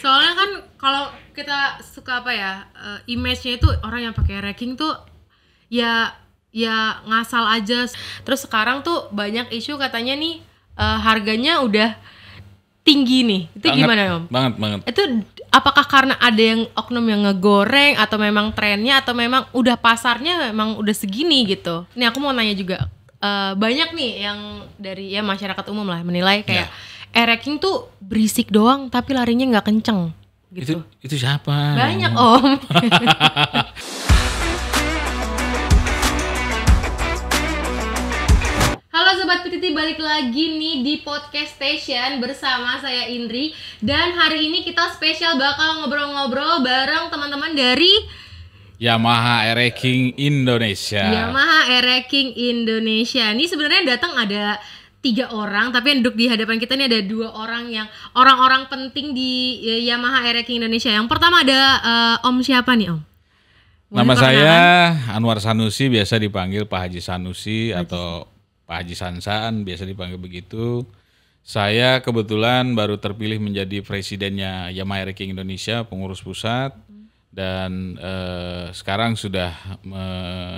soalnya kan kalau kita suka apa ya uh, image-nya itu orang yang pakai racking tuh ya ya ngasal aja terus sekarang tuh banyak isu katanya nih uh, harganya udah tinggi nih itu banget, gimana om banget banget itu apakah karena ada yang oknum yang ngegoreng atau memang trennya atau memang udah pasarnya memang udah segini gitu nih aku mau nanya juga uh, banyak nih yang dari ya masyarakat umum lah menilai kayak yeah ereking tuh berisik doang tapi larinya nggak kenceng gitu. Itu, itu siapa? Banyak om. Halo Sobat Petiti, balik lagi nih di Podcast Station bersama saya Indri Dan hari ini kita spesial bakal ngobrol-ngobrol bareng teman-teman dari Yamaha Ereking Indonesia Yamaha Ereking Indonesia Ini sebenarnya datang ada tiga orang tapi yang duduk di hadapan kita ini ada dua orang yang orang-orang penting di e, Yamaha Racing Indonesia. Yang pertama ada uh, Om siapa nih Om? Nama saya Anwar Sanusi biasa dipanggil Pak Haji Sanusi Haji. atau Pak Haji Sansan biasa dipanggil begitu. Saya kebetulan baru terpilih menjadi presidennya Yamaha Racing Indonesia pengurus pusat dan eh, sekarang sudah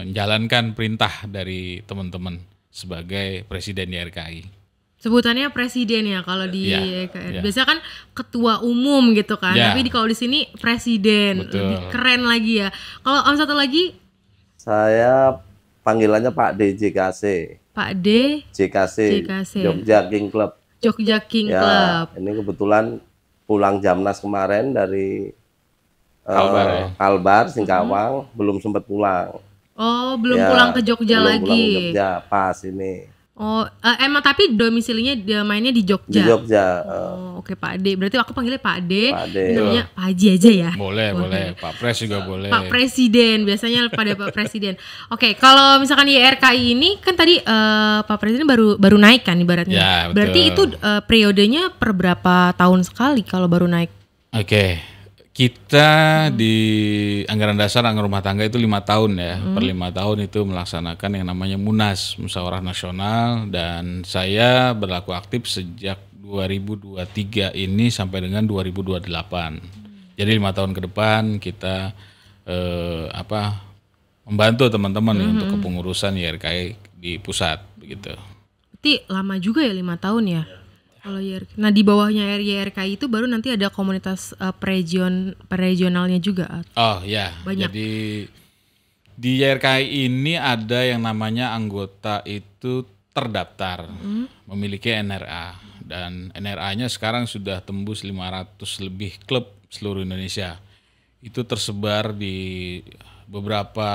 menjalankan perintah dari teman-teman sebagai presiden di RKI. Sebutannya presiden ya kalau di ya, RKI. Ya. Biasanya kan ketua umum gitu kan. Ya. Tapi kalau di sini presiden. Betul. Lebih keren lagi ya. Kalau om satu lagi saya panggilannya Pak D JKC. Pak D JKC. JKC. Jogja King Club. Jogja King ya, Club. Ini kebetulan pulang Jamnas kemarin dari Kalbar, uh, ya? Kalbar Singkawang, hmm. belum sempat pulang. Oh, belum ya, pulang ke Jogja belum lagi. Pulang ke Jogja pas ini. Oh, uh, emang tapi domisilinya dia mainnya di Jogja. Di Jogja. Uh, oh, oke okay, Pak Ade. Berarti aku panggilnya Pak Ade. Pak Ade. Namanya Pak Haji aja ya. Boleh, boleh. boleh. Pak Pres juga boleh. Pak Presiden, biasanya pada Pak Presiden. Oke, okay, kalau misalkan YRKI ini kan tadi uh, Pak Presiden baru baru naik kan ibaratnya. Ya, betul. Berarti itu uh, periodenya per berapa tahun sekali kalau baru naik? Oke. Okay kita di anggaran dasar anggaran rumah tangga itu lima tahun ya. Hmm. Per lima tahun itu melaksanakan yang namanya munas musyawarah nasional dan saya berlaku aktif sejak 2023 ini sampai dengan 2028. Hmm. Jadi lima tahun ke depan kita eh, apa membantu teman-teman hmm. untuk kepengurusan YRKI di pusat begitu. Ti lama juga ya lima tahun ya kalau YRK. Nah di bawahnya YRKI itu baru nanti ada komunitas uh, peregion peregionalnya juga. Oh ya. Banyak. Jadi di YRKI ini ada yang namanya anggota itu terdaftar hmm. memiliki NRA dan NRA-nya sekarang sudah tembus 500 lebih klub seluruh Indonesia. Itu tersebar di beberapa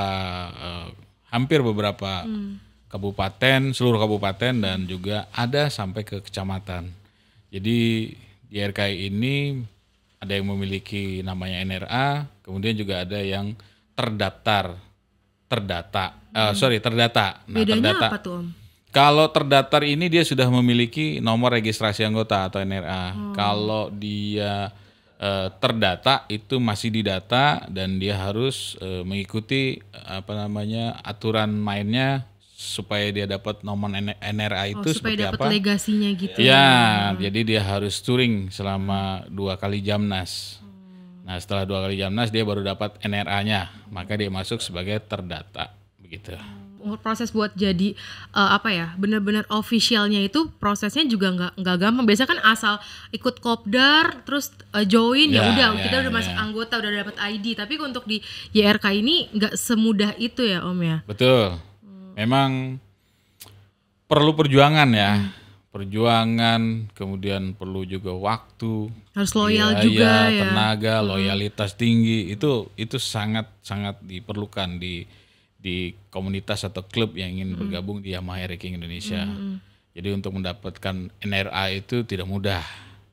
uh, hampir beberapa hmm. kabupaten, seluruh kabupaten dan juga ada sampai ke kecamatan. Jadi di RKI ini ada yang memiliki namanya NRA, kemudian juga ada yang terdaftar, terdata, eh, hmm. uh, sorry terdata. Nah, Bedanya terdata. apa tuh Om? Kalau terdaftar ini dia sudah memiliki nomor registrasi anggota atau NRA. Oh. Kalau dia uh, terdata itu masih didata dan dia harus uh, mengikuti apa namanya aturan mainnya supaya dia dapat nomor NRA oh, itu oh, supaya dapat legasinya gitu. Ya, ya, jadi dia harus touring selama dua kali Jamnas. Hmm. Nah, setelah dua kali Jamnas dia baru dapat NRA-nya, maka dia masuk sebagai terdata begitu. Hmm, oh, proses buat jadi uh, apa ya, benar-benar officialnya itu prosesnya juga nggak nggak gampang. Biasanya kan asal ikut kopdar, terus uh, join ya, ya, udah ya, kita udah ya. masuk anggota udah dapat ID. Tapi untuk di YRK ini nggak semudah itu ya Om ya. Betul memang perlu perjuangan ya. Hmm. Perjuangan, kemudian perlu juga waktu. Harus loyal ya, juga ya. Tenaga, ya. loyalitas tinggi itu itu sangat sangat diperlukan di di komunitas atau klub yang ingin hmm. bergabung di Yamaha Racing Indonesia. Hmm, hmm. Jadi untuk mendapatkan NRA itu tidak mudah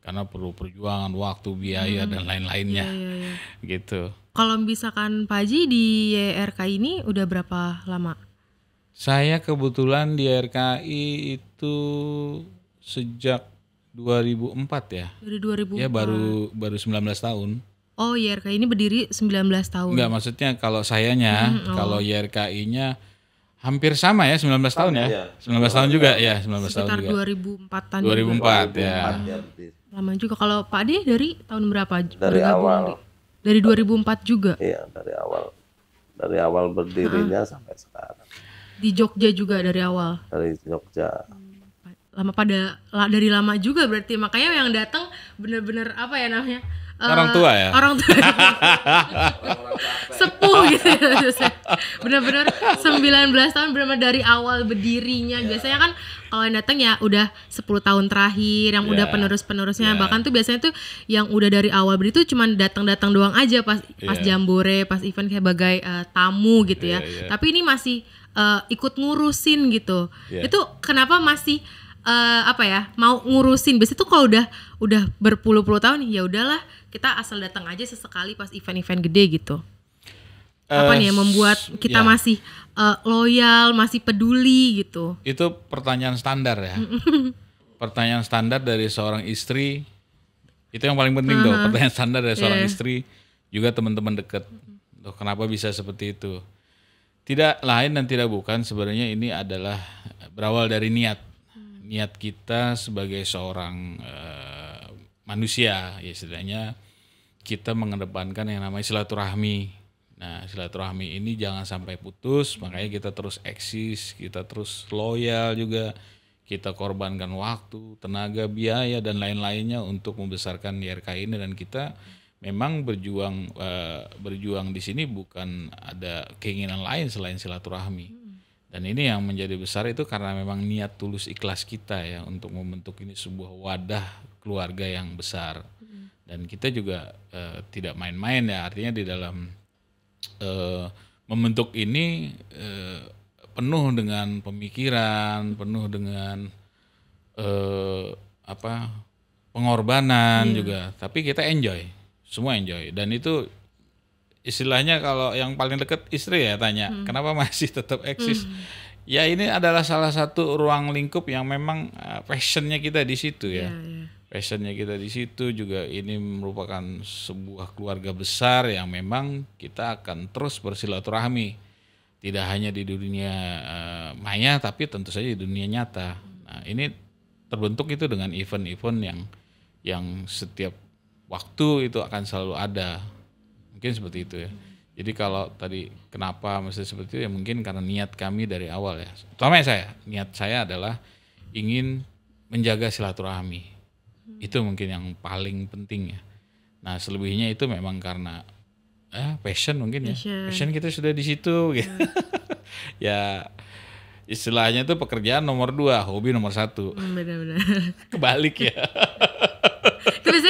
karena perlu perjuangan, waktu, biaya hmm. dan lain-lainnya. yeah, yeah, yeah. Gitu. Kalau misalkan Pak Haji di YRK ini udah berapa lama? Saya kebetulan di RKI itu sejak 2004 ya. Dari 2004. Ya baru baru 19 tahun. Oh, YRKI iya, ini berdiri 19 tahun. Enggak, maksudnya kalau sayanya, hmm, oh. kalau YRKI-nya ya hampir sama ya 19 tahun, tahun ya. ya. 19, tahun juga ya, 19 tahun juga. 2004 tahun. 2004, ya. ya. ya Lama juga kalau Pak Ade dari tahun berapa? Dari awal. Dari 2004 juga. Iya, dari awal. Dari awal berdirinya ah. sampai sekarang di Jogja juga dari awal dari Jogja hmm, lama pada dari lama juga berarti makanya yang datang bener-bener apa ya namanya eh, orang tua ya orang tua sepuh gitu ya bener-bener sembilan 19 tahun berarti bener dari awal berdirinya yeah. biasanya kan kalau yang datang ya udah 10 tahun terakhir yang yeah. udah iya. penerus-penerusnya yeah. bahkan tuh biasanya tuh yang udah dari awal berdiri tuh cuman datang-datang doang aja pas yeah. pas iya. jambore pas event kayak bagai uh, tamu gitu yeah, ya yeah. tapi ini masih uh, ikut ngurusin gitu. Yeah. Itu kenapa masih uh, apa ya mau ngurusin biasanya tuh kalau udah udah berpuluh-puluh tahun ya udahlah kita asal datang aja sesekali pas event-event gede gitu uh, apa nih yang membuat kita yeah. masih uh, loyal masih peduli gitu itu pertanyaan standar ya pertanyaan standar dari seorang istri itu yang paling penting uh -huh. dong pertanyaan standar dari seorang yeah. istri juga teman-teman deket loh kenapa bisa seperti itu tidak lain dan tidak bukan sebenarnya ini adalah berawal dari niat. Niat kita sebagai seorang uh, manusia ya setidaknya kita mengedepankan yang namanya silaturahmi. Nah, silaturahmi ini jangan sampai putus, makanya kita terus eksis, kita terus loyal juga. Kita korbankan waktu, tenaga, biaya dan lain-lainnya untuk membesarkan YRK ini dan kita memang berjuang uh, berjuang di sini bukan ada keinginan lain selain silaturahmi. Hmm. Dan ini yang menjadi besar itu karena memang niat tulus ikhlas kita ya untuk membentuk ini sebuah wadah keluarga yang besar. Hmm. Dan kita juga uh, tidak main-main ya artinya di dalam uh, membentuk ini uh, penuh dengan pemikiran, penuh dengan uh, apa pengorbanan yeah. juga. Tapi kita enjoy semua enjoy dan itu istilahnya kalau yang paling deket istri ya tanya hmm. kenapa masih tetap eksis hmm. ya ini adalah salah satu ruang lingkup yang memang eh, passionnya kita di situ ya yeah, yeah. passionnya kita di situ juga ini merupakan sebuah keluarga besar yang memang kita akan terus bersilaturahmi tidak hanya di dunia eh, maya tapi tentu saja di dunia nyata nah ini terbentuk itu dengan event-event yang yang setiap waktu itu akan selalu ada mungkin seperti itu ya jadi kalau tadi kenapa mesti seperti itu ya mungkin karena niat kami dari awal ya utamanya saya niat saya adalah ingin menjaga silaturahmi itu mungkin yang paling penting ya nah selebihnya itu memang karena eh, passion mungkin ya passion, kita sudah di situ iya. gitu. ya istilahnya itu pekerjaan nomor dua hobi nomor satu hmm, benar-benar kebalik ya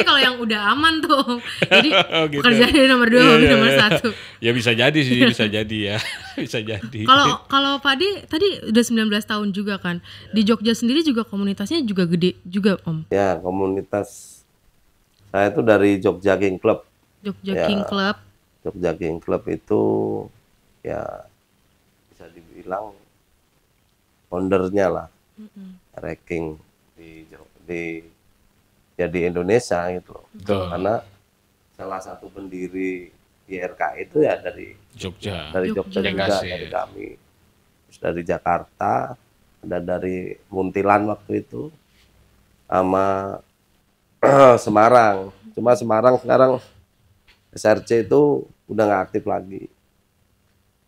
biasanya kalau yang udah aman tuh. Jadi oh, gitu. pekerjaannya nomor dua, hobi iya, yeah, nomor iya, iya. satu. Ya bisa jadi sih, bisa jadi ya. bisa jadi. Kalau kalau Padi tadi udah 19 tahun juga kan. Di Jogja sendiri juga komunitasnya juga gede juga, Om. Ya, komunitas saya itu dari Jogja King Club. Jogja ya, King Club. Jogja King Club itu ya bisa dibilang ownernya lah. Mm -hmm. Ranking di di ya di Indonesia gitu Betul. Karena salah satu pendiri YRK itu ya dari Jogja, dari Jogja, Jogja juga dari kami, Terus dari Jakarta, ada dari Muntilan waktu itu, sama Semarang. Cuma Semarang sekarang SRC itu udah nggak aktif lagi.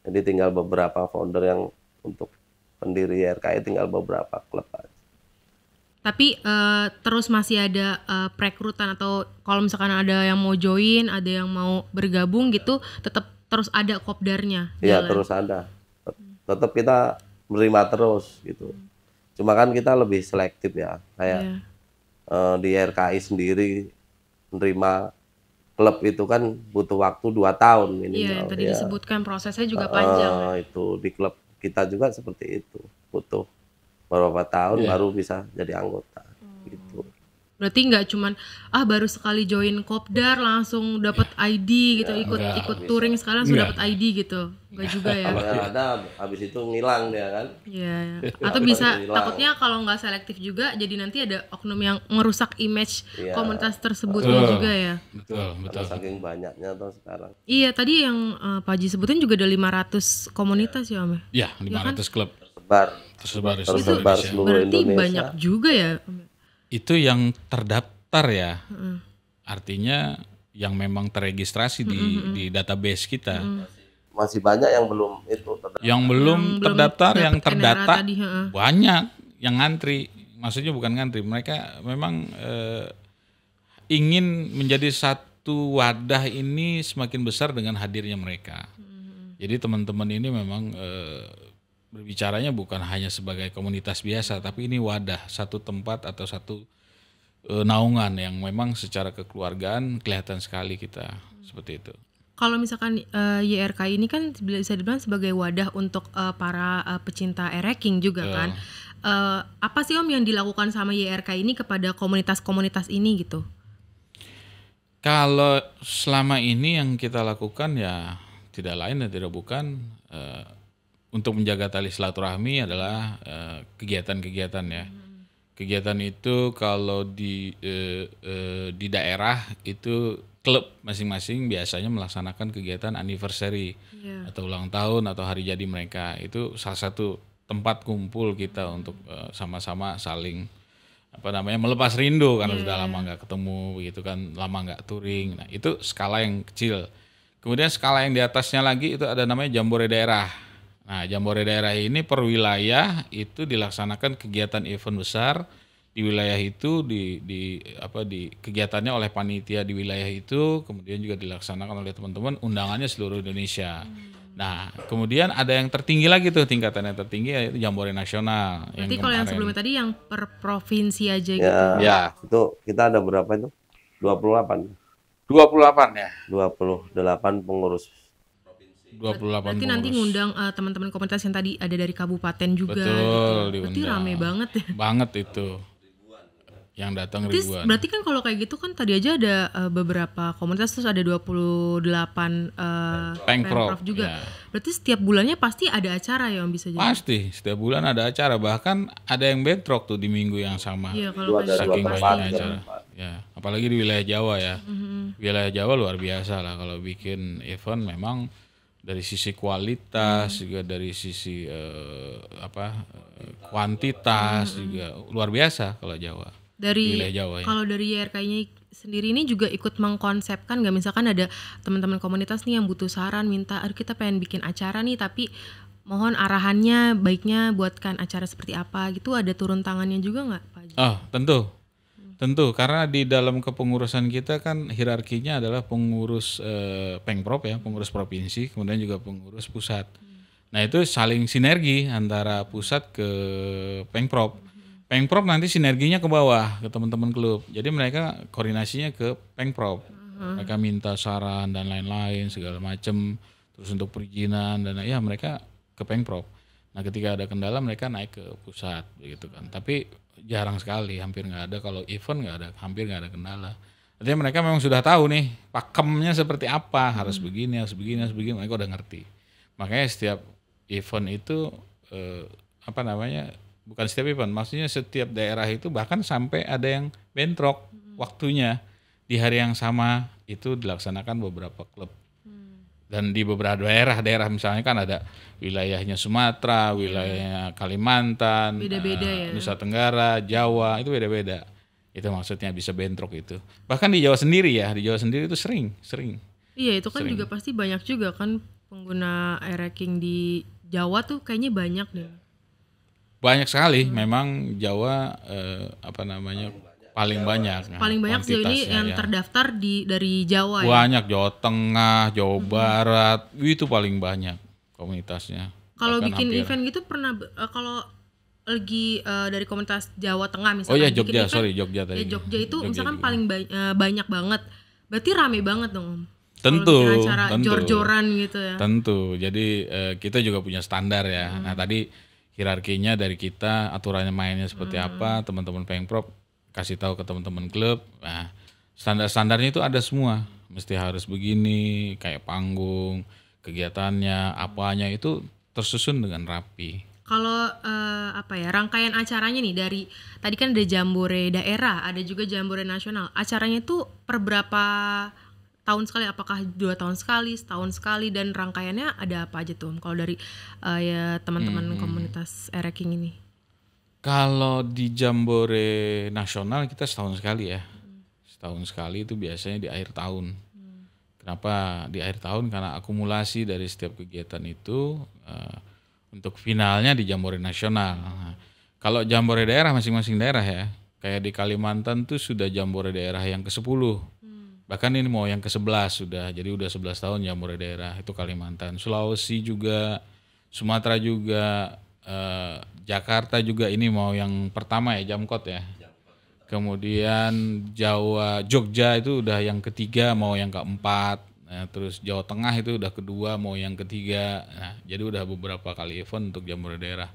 Jadi tinggal beberapa founder yang untuk pendiri YRK tinggal beberapa klub tapi uh, terus masih ada uh, perekrutan atau kalau misalkan ada yang mau join, ada yang mau bergabung gitu, tetap terus ada kopdarnya. Iya, terus ada. Tetap kita menerima terus gitu. Hmm. Cuma kan kita lebih selektif ya, kayak yeah. Iya. uh, di RKI sendiri menerima klub itu kan butuh waktu 2 tahun ini. Iya, tadi ya. disebutkan prosesnya juga uh, panjang. Uh, Itu di klub kita juga seperti itu, butuh beberapa tahun yeah. baru bisa jadi anggota hmm. gitu berarti nggak cuman ah baru sekali join kopdar langsung dapat ID iya. gitu ya, ikut enggak, ikut touring sekarang sudah dapat ID gitu nggak iya. juga ya ada habis itu ngilang dia kan ya, ya. atau bisa takutnya kalau nggak selektif juga jadi nanti ada oknum yang merusak image ya. komunitas tersebutnya betul. juga ya betul betul Karena saking banyaknya tuh sekarang iya tadi yang uh, Pak Haji sebutin juga ada 500 komunitas ya, ya Om ya 500 ya, kan? klub tersebar di seluruh tersebar Indonesia. Seluruh Berarti Indonesia. banyak juga ya. Itu yang terdaftar ya. Hmm. Artinya yang memang terregistrasi hmm, hmm, hmm. di database kita. Hmm. Masih banyak yang belum itu terdaftar. Yang belum yang terdaftar, yang terdata tadi, banyak yang ngantri. Maksudnya bukan ngantri, mereka memang eh, ingin menjadi satu wadah ini semakin besar dengan hadirnya mereka. Hmm. hmm Jadi teman-teman ini memang eh, berbicaranya bukan hanya sebagai komunitas biasa, tapi ini wadah satu tempat atau satu e, naungan yang memang secara kekeluargaan kelihatan sekali kita hmm. seperti itu. Kalau misalkan e, YRK ini kan bisa dibilang sebagai wadah untuk e, para e, pecinta ereking juga iya. kan. E, apa sih Om yang dilakukan sama YRK ini kepada komunitas-komunitas ini gitu? Kalau selama ini yang kita lakukan ya tidak lain dan tidak bukan. E, untuk menjaga tali silaturahmi adalah eh, kegiatan-kegiatan uh, ya. Kegiatan itu kalau di uh, uh, di daerah itu klub masing-masing biasanya melaksanakan kegiatan anniversary yeah. atau ulang tahun atau hari jadi mereka. Itu salah satu tempat kumpul kita hmm. untuk sama-sama saling apa namanya melepas rindu karena yeah. sudah iya. lama nggak ketemu begitu kan lama nggak touring nah itu skala yang kecil kemudian skala yang di atasnya lagi itu ada namanya jambore daerah Nah, jambore daerah ini per wilayah itu dilaksanakan kegiatan event besar di wilayah itu di di apa di kegiatannya oleh panitia di wilayah itu kemudian juga dilaksanakan oleh teman-teman undangannya seluruh Indonesia. Hmm. Nah, kemudian ada yang tertinggi lagi tuh tingkatan yang tertinggi yaitu Jambore Nasional. Berarti yang kalau yang sebelumnya tadi yang per provinsi aja ya, gitu. Ya, itu kita ada berapa itu? 28. 28 ya. 28 pengurus 28 Berarti pengurus. nanti ngundang uh, teman-teman komunitas yang tadi ada dari kabupaten juga. Betul, gitu. Berarti rame banget ya. Banget itu. Yang datang berarti, ribuan. Berarti kan kalau kayak gitu kan tadi aja ada uh, beberapa komunitas terus ada 28 uh, eh, pengprov juga. Ya. Berarti setiap bulannya pasti ada acara ya yang bisa jadi. Pasti, setiap bulan ada acara bahkan ada yang bentrok tuh di minggu yang sama. Iya, kalau ada gitu. saking banyaknya acara. Ya, apalagi di wilayah Jawa ya. Mm -hmm. Wilayah Jawa luar biasa lah kalau bikin event memang dari sisi kualitas hmm. juga dari sisi uh, apa kuantitas, eh, kuantitas hmm. juga luar biasa kalau Jawa dari Jawa ya. kalau dari YRK-nya sendiri ini juga ikut mengkonsepkan nggak misalkan ada teman-teman komunitas nih yang butuh saran minta aduh kita pengen bikin acara nih tapi mohon arahannya baiknya buatkan acara seperti apa gitu ada turun tangannya juga nggak Pak? Oh tentu Tentu, karena di dalam kepengurusan kita kan hierarkinya adalah pengurus eh, pengprop ya, pengurus provinsi, kemudian juga pengurus pusat. Nah itu saling sinergi antara pusat ke pengprop. Hmm. Pengprop nanti sinerginya ke bawah ke teman-teman klub. Jadi mereka koordinasinya ke pengprop. Mereka minta saran dan lain-lain segala macam. Terus untuk perizinan dan ya mereka ke pengprop. Nah ketika ada kendala mereka naik ke pusat begitu kan. Tapi jarang sekali, hampir nggak ada. Kalau event nggak ada, hampir nggak ada kendala. Artinya mereka memang sudah tahu nih pakemnya seperti apa, hmm. harus begini, harus begini, harus begini. Mereka udah ngerti. Makanya setiap event itu eh, apa namanya? Bukan setiap event, maksudnya setiap daerah itu bahkan sampai ada yang bentrok hmm. waktunya di hari yang sama itu dilaksanakan beberapa klub dan di beberapa daerah-daerah misalnya kan ada wilayahnya Sumatera, wilayahnya Kalimantan, beda-beda uh, ya. Nusa Tenggara, Jawa itu beda-beda. Itu maksudnya bisa bentrok itu. Bahkan di Jawa sendiri ya, di Jawa sendiri itu sering, sering. Iya itu kan sering. juga pasti banyak juga kan pengguna air racking di Jawa tuh kayaknya banyak deh. Banyak sekali, hmm. memang Jawa uh, apa namanya? paling iya, banyak iya. Nah, paling banyak sih ini yang iya. terdaftar di dari Jawa ya? banyak ya? Jawa Tengah Jawa hmm. Barat itu paling banyak komunitasnya kalau bikin hampir. event gitu pernah uh, kalau lagi uh, dari komunitas Jawa Tengah misalnya oh ya Jogja event, sorry Jogja ya, tadi ya, Jogja itu Jogja misalkan juga. paling ba uh, banyak banget berarti rame banget dong tentu tentu jor-joran gitu ya tentu jadi uh, kita juga punya standar ya hmm. nah tadi hierarkinya dari kita aturannya mainnya seperti hmm. apa teman-teman pengprop kasih tahu ke teman-teman klub nah standar-standarnya itu ada semua mesti harus begini kayak panggung kegiatannya apanya itu tersusun dengan rapi kalau uh, apa ya rangkaian acaranya nih dari tadi kan ada jambore daerah ada juga jambore nasional acaranya itu per berapa tahun sekali apakah dua tahun sekali setahun sekali dan rangkaiannya ada apa aja tuh kalau dari uh, ya teman-teman hmm. komunitas ereking ini kalau di Jambore nasional kita setahun sekali ya. Setahun sekali itu biasanya di akhir tahun. Kenapa di akhir tahun? Karena akumulasi dari setiap kegiatan itu uh, untuk finalnya di Jambore nasional. Nah, kalau Jambore daerah masing-masing daerah ya. Kayak di Kalimantan tuh sudah Jambore daerah yang ke-10. Bahkan ini mau yang ke-11 sudah. Jadi udah 11 tahun Jambore daerah itu Kalimantan. Sulawesi juga, Sumatera juga, Eh, Jakarta juga ini mau yang pertama ya Jamkot ya. Kemudian Jawa Jogja itu udah yang ketiga mau yang keempat. Nah, terus Jawa Tengah itu udah kedua mau yang ketiga. Nah, jadi udah beberapa kali event untuk jamur Daerah.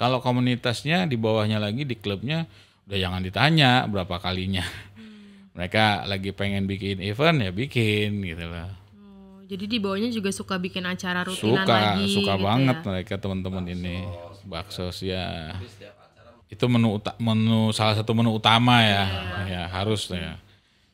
Kalau komunitasnya di bawahnya lagi di klubnya udah jangan ditanya berapa kalinya. Hmm. Mereka lagi pengen bikin event ya bikin gitu loh jadi di bawahnya juga suka bikin acara rutinan suka, lagi. Suka gitu banget ya. mereka teman-teman ini. sih ya. Itu menu uta menu salah satu menu utama ya. Ya, ya harus ya.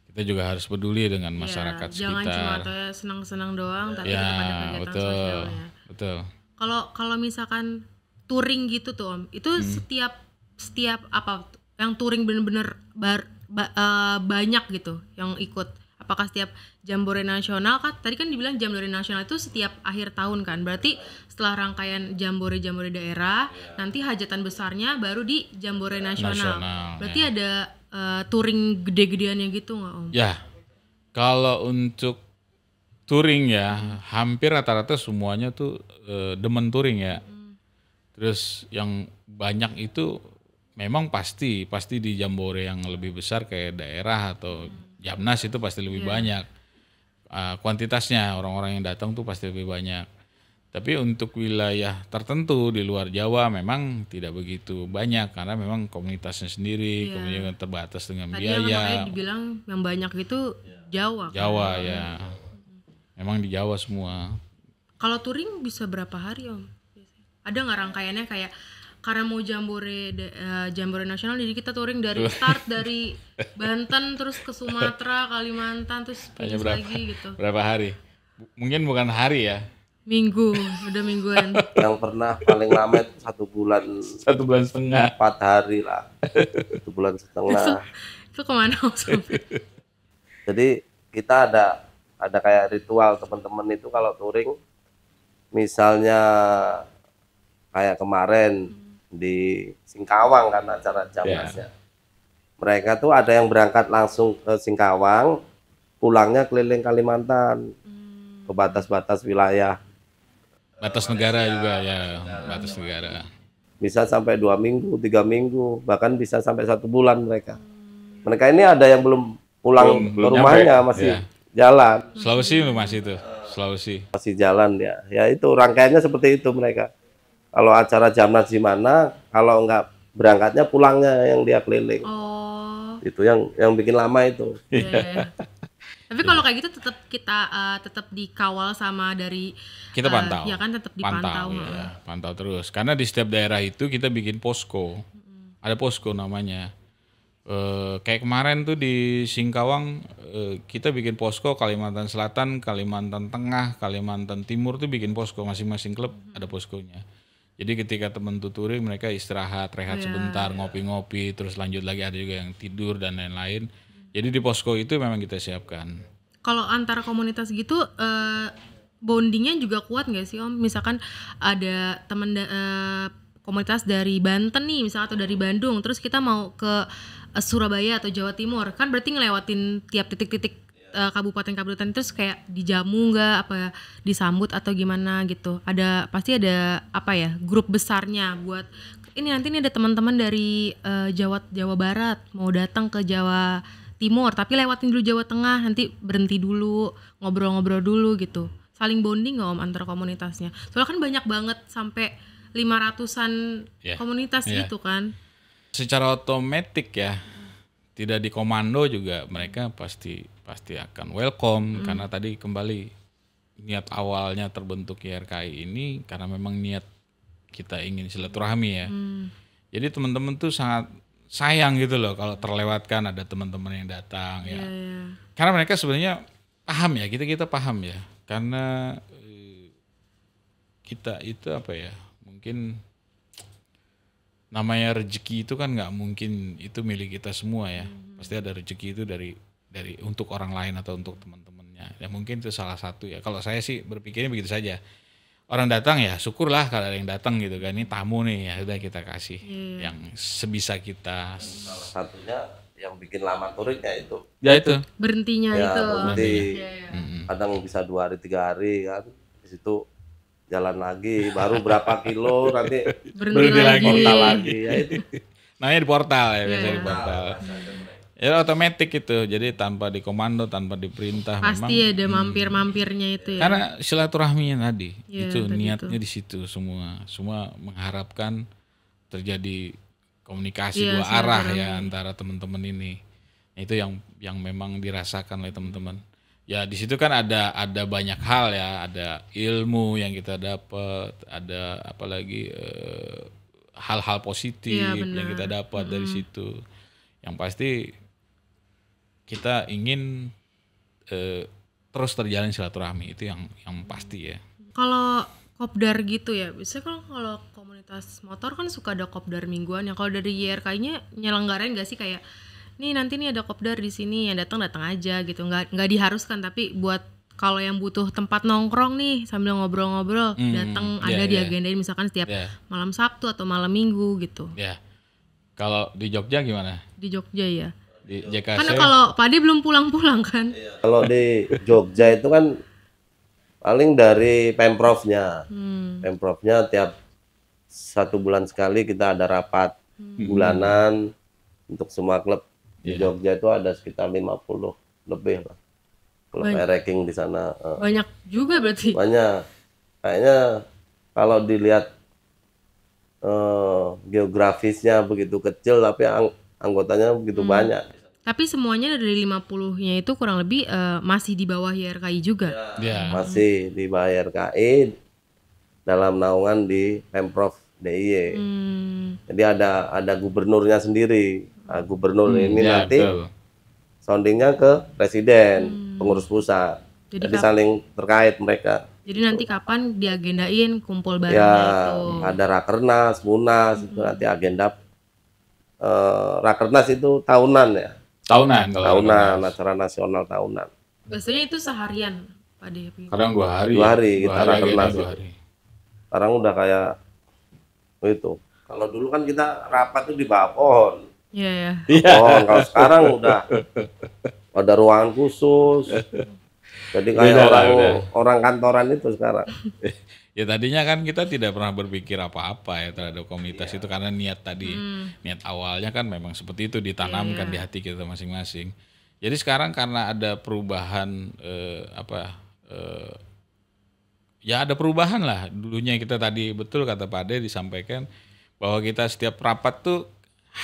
Kita juga harus peduli dengan iya, masyarakat ya, jangan sekitar. Jangan cuma senang-senang doang tapi ya, ada kegiatan betul, sosial ya. Betul. Kalau kalau misalkan touring gitu tuh Om, itu hmm. setiap setiap apa yang touring bener-bener bar, ba, uh, banyak gitu yang ikut Apakah setiap jambore nasional kan tadi kan dibilang jambore nasional itu setiap akhir tahun kan. Berarti setelah rangkaian jambore-jambore daerah, yeah. nanti hajatan besarnya baru di jambore iya. nasional. nasional Berarti yeah. ada uh, touring gede yang gitu nggak Om? Ya. Yeah. Kalau untuk touring ya, hmm. hampir rata-rata semuanya tuh uh, demen touring ya. Hmm. Terus yang banyak itu memang pasti pasti di jambore yang lebih besar kayak daerah atau hmm Jamnas itu pasti lebih yeah. Hmm. banyak. Uh, kuantitasnya orang-orang yang datang tuh pasti lebih banyak. Tapi untuk wilayah tertentu di luar Jawa memang tidak begitu banyak karena memang komunitasnya sendiri, yeah. kemudian terbatas dengan Tadi biaya. Tadi dibilang yang banyak itu Jawa. Kan? Jawa kan? ya. Memang di Jawa semua. Kalau touring bisa berapa hari om? Ada nggak rangkaiannya kayak karena mau jambore uh, jambore nasional jadi kita touring dari start dari Banten terus ke Sumatera Kalimantan terus Hanya berapa, lagi gitu berapa hari mungkin bukan hari ya minggu udah mingguan yang pernah paling lama itu satu bulan satu bulan setengah empat hari lah satu bulan setengah itu kemana jadi kita ada ada kayak ritual teman-teman itu kalau touring misalnya kayak kemarin hmm di Singkawang karena acara jamasnya. Yeah. Mereka tuh ada yang berangkat langsung ke Singkawang, pulangnya keliling Kalimantan hmm. ke batas-batas wilayah. Batas negara Malaysia, juga ya, batas negara. Bisa sampai dua minggu, tiga minggu, bahkan bisa sampai satu bulan mereka. Hmm. Mereka ini ada yang belum pulang belum, ke belum rumahnya nyampe. masih yeah. jalan. Sulawesi hmm. masih itu, Sulawesi. Masih jalan ya. Ya itu rangkaiannya seperti itu mereka kalau acara jamnas di mana kalau nggak berangkatnya pulangnya yang dia keliling oh. itu yang yang bikin lama itu yeah. Iya. Tapi kalau kayak gitu tetap kita uh, eh, tetap dikawal sama dari kita eh, pantau. Uh, ya kan tetap dipantau. Pantau, ya, pantau terus. Karena di setiap daerah itu kita bikin posko. Hmm. Ada posko namanya. Uh, kayak kemarin tuh di Singkawang uh, kita bikin posko Kalimantan Selatan, Kalimantan Tengah, Kalimantan Timur tuh bikin posko masing-masing klub ada poskonya. Jadi ketika teman tuturing mereka istirahat, rehat yeah. sebentar, iya. ngopi-ngopi, terus lanjut lagi ada juga yang tidur dan lain-lain. Jadi di posko itu memang kita siapkan. Kalau antara komunitas gitu eh, bondingnya juga kuat nggak sih Om? Misalkan ada teman eh, komunitas dari Banten nih misalnya atau dari Bandung, terus kita mau ke eh, Surabaya atau Jawa Timur, kan berarti ngelewatin tiap titik-titik uh, kabupaten-kabupaten terus kayak dijamu nggak apa disambut atau gimana gitu ada pasti ada apa ya grup besarnya buat ini nanti ini ada teman-teman dari uh, Jawa Jawa Barat mau datang ke Jawa Timur tapi lewatin dulu Jawa Tengah nanti berhenti dulu ngobrol-ngobrol dulu gitu saling bonding nggak om antar komunitasnya soalnya kan banyak banget sampai lima ratusan yeah. komunitas yeah. gitu kan secara otomatis ya tidak di komando juga mereka pasti pasti akan welcome hmm. karena tadi kembali niat awalnya terbentuk YRKI ini karena memang niat kita ingin silaturahmi ya. Hmm. Jadi teman-teman tuh sangat sayang gitu loh kalau terlewatkan ada teman-teman yang datang ya. Yeah. Iya. Karena mereka sebenarnya paham ya, kita kita paham ya. Karena eh, kita itu apa ya? Mungkin namanya rezeki itu kan nggak mungkin itu milik kita semua ya hmm. pasti ada rezeki itu dari dari untuk orang lain atau untuk teman-temannya ya mungkin itu salah satu ya kalau saya sih berpikirnya begitu saja orang datang ya syukurlah kalau ada yang datang gitu kan ini tamu nih ya udah kita kasih hmm. yang sebisa kita salah satunya yang bikin lama turunnya itu ya itu berhentinya ya, itu berhenti. Ya, ya. kadang bisa dua hari tiga hari kan di situ jalan lagi baru berapa kilo nanti berhenti, lagi. portal lagi ya itu namanya di portal ya, ya. yeah. di iya. portal nah, ya otomatis itu jadi tanpa dikomando tanpa diperintah pasti memang, ada mampir-mampirnya itu ya karena silaturahminya tadi ya, itu niatnya di situ semua semua mengharapkan terjadi komunikasi ya, dua arah ya antara teman-teman ini itu yang yang memang dirasakan oleh teman-teman ya di situ kan ada ada banyak hal ya ada ilmu yang kita dapat ada apalagi hal eh, hal-hal positif ya, yang kita dapat hmm dari situ yang pasti kita ingin eh, terus terjalin silaturahmi itu yang yang pasti ya kalau kopdar gitu ya biasanya kalau kalau komunitas motor kan suka ada kopdar mingguan ya kalau dari YRK-nya nyelenggarain gak sih kayak nih nanti nih ada kopdar di sini yang datang datang aja gitu nggak nggak diharuskan tapi buat kalau yang butuh tempat nongkrong nih sambil ngobrol-ngobrol hmm, datang yeah, ada yeah. di agenda misalkan setiap yeah. malam Sabtu atau malam Minggu gitu. Ya. Yeah. Kalau di Jogja gimana? Di Jogja ya. Di JKC. Karena kalau Padi belum pulang-pulang kan. Iya. kalau di Jogja itu kan paling dari Pemprovnya. Hmm. Pemprovnya tiap satu bulan sekali kita ada rapat hmm. bulanan untuk semua klub di iya. Jogja itu ada sekitar 50 lebih lah klub ranking di sana eh. banyak juga berarti banyak kayaknya kalau dilihat uh, geografisnya begitu kecil tapi ang anggotanya begitu hmm. banyak tapi semuanya dari 50-nya itu kurang lebih uh, masih di bawah YRKI juga. Ya, yeah. Masih di bawah YRKI dalam naungan di Pemprov DIY. Hmm. Jadi ada ada gubernurnya sendiri uh, gubernur hmm, ini ya, nanti betul. soundingnya ke presiden hmm. pengurus pusat jadi, jadi saling terkait mereka jadi nanti gitu. kapan diagendain kumpul bareng ya, itu ada rakernas munas hmm. itu nanti agenda uh, rakernas itu tahunan ya tahunan kalau tahunan acara nasional tahunan biasanya itu seharian pak kadang dua hari dua ya. hari ya. kita rakernas dua sekarang udah kayak itu kalau dulu kan kita rapat tuh di bawah pohon Iya. Yeah, yeah. Oh, kalau sekarang udah ada ruangan khusus. Jadi kayak beda, orang beda. orang kantoran itu sekarang. ya tadinya kan kita tidak pernah berpikir apa-apa ya terhadap komunitas yeah. itu karena niat tadi hmm. niat awalnya kan memang seperti itu ditanamkan yeah. di iya. hati kita masing-masing. Jadi sekarang karena ada perubahan eh, apa eh, ya ada perubahan lah dulunya kita tadi betul kata Pak Ade disampaikan bahwa kita setiap rapat tuh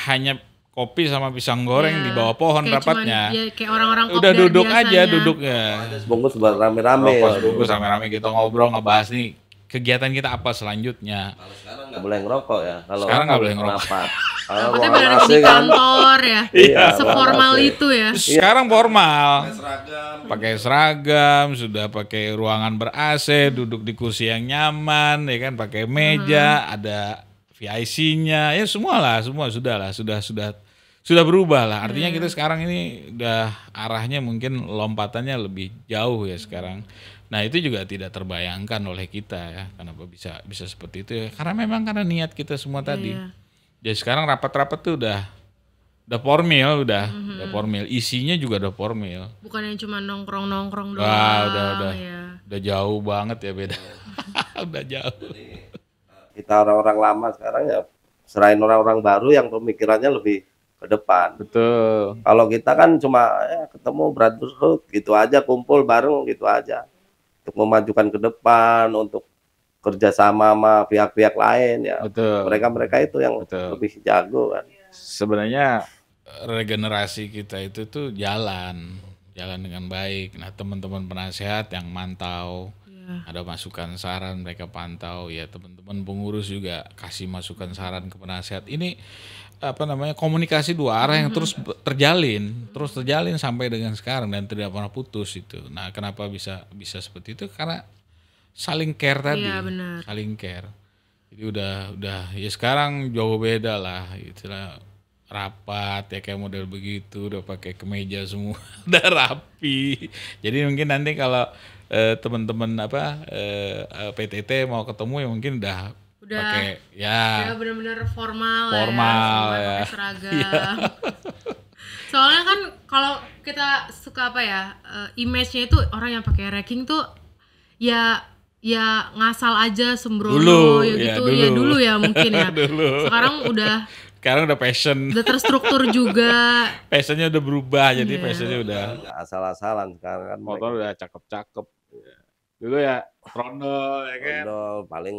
hanya kopi sama pisang goreng ya, di bawah pohon kayak rapatnya. Cuman, ya, kayak orang-orang Udah duduk biasanya. aja duduk ya. Bungkus buat rame-rame. Bungkus oh, bungkus rame-rame gitu ngobrol ngebahas nih kegiatan kita apa selanjutnya. Kalau sekarang nggak boleh ngerokok ya. Kalau sekarang nggak boleh ngerokok. Kalau berada di kan. kantor ya. iya, Seformal itu ya. Iya. Sekarang formal. Pakai seragam. Pakai seragam, sudah pakai ruangan ber AC, duduk di kursi yang nyaman, ya kan pakai meja, hmm. ada VIC-nya ya semua lah semua sudah lah sudah sudah sudah berubah lah artinya hmm. kita sekarang ini udah arahnya mungkin lompatannya lebih jauh ya sekarang nah itu juga tidak terbayangkan oleh kita ya kenapa bisa bisa seperti itu ya karena memang karena niat kita semua iya. tadi yeah. sekarang rapat-rapat tuh udah udah formil udah mm -hmm. udah formil isinya juga udah formil bukan yang cuma nongkrong nongkrong doang Wah, udah udah ya. udah jauh banget ya beda udah jauh kita orang-orang lama sekarang ya selain orang-orang baru yang pemikirannya lebih ke depan. Betul. Kalau kita kan cuma ya, ketemu brotherhood gitu aja, kumpul bareng gitu aja untuk memajukan ke depan, untuk kerjasama sama pihak-pihak lain ya. Betul. Mereka-mereka itu yang Betul. lebih jago kan. Sebenarnya eh, regenerasi kita itu tuh jalan, jalan dengan baik. Nah teman-teman penasehat yang mantau Nah. ada masukan saran mereka pantau ya teman-teman pengurus juga kasih masukan saran ke penasehat ini apa namanya komunikasi dua arah yang mm-hmm. terus terjalin terus terjalin sampai dengan sekarang dan tidak pernah putus itu nah kenapa bisa bisa seperti itu karena saling care iya, tadi ya, benar. saling care jadi udah udah ya sekarang jauh beda lah istilah rapat ya kayak model begitu udah pakai kemeja semua udah rapi jadi mungkin nanti kalau eh, teman-teman apa eh, eh PTT mau ketemu ya mungkin udah udah pakai ya bener-bener formal ya, formal ya, ya. Pakai seragam iya. soalnya kan kalau kita suka apa ya uh, image-nya itu orang yang pakai racking tuh ya ya ngasal aja sembrono dulu, ya gitu ya, ya dulu ya, dulu ya mungkin ya dulu. sekarang udah sekarang udah passion udah terstruktur juga passionnya udah berubah yeah. jadi iya. passionnya udah asal-asalan sekarang kan motor mereka. udah cakep-cakep iya. dulu ya trondol ya kan trondol paling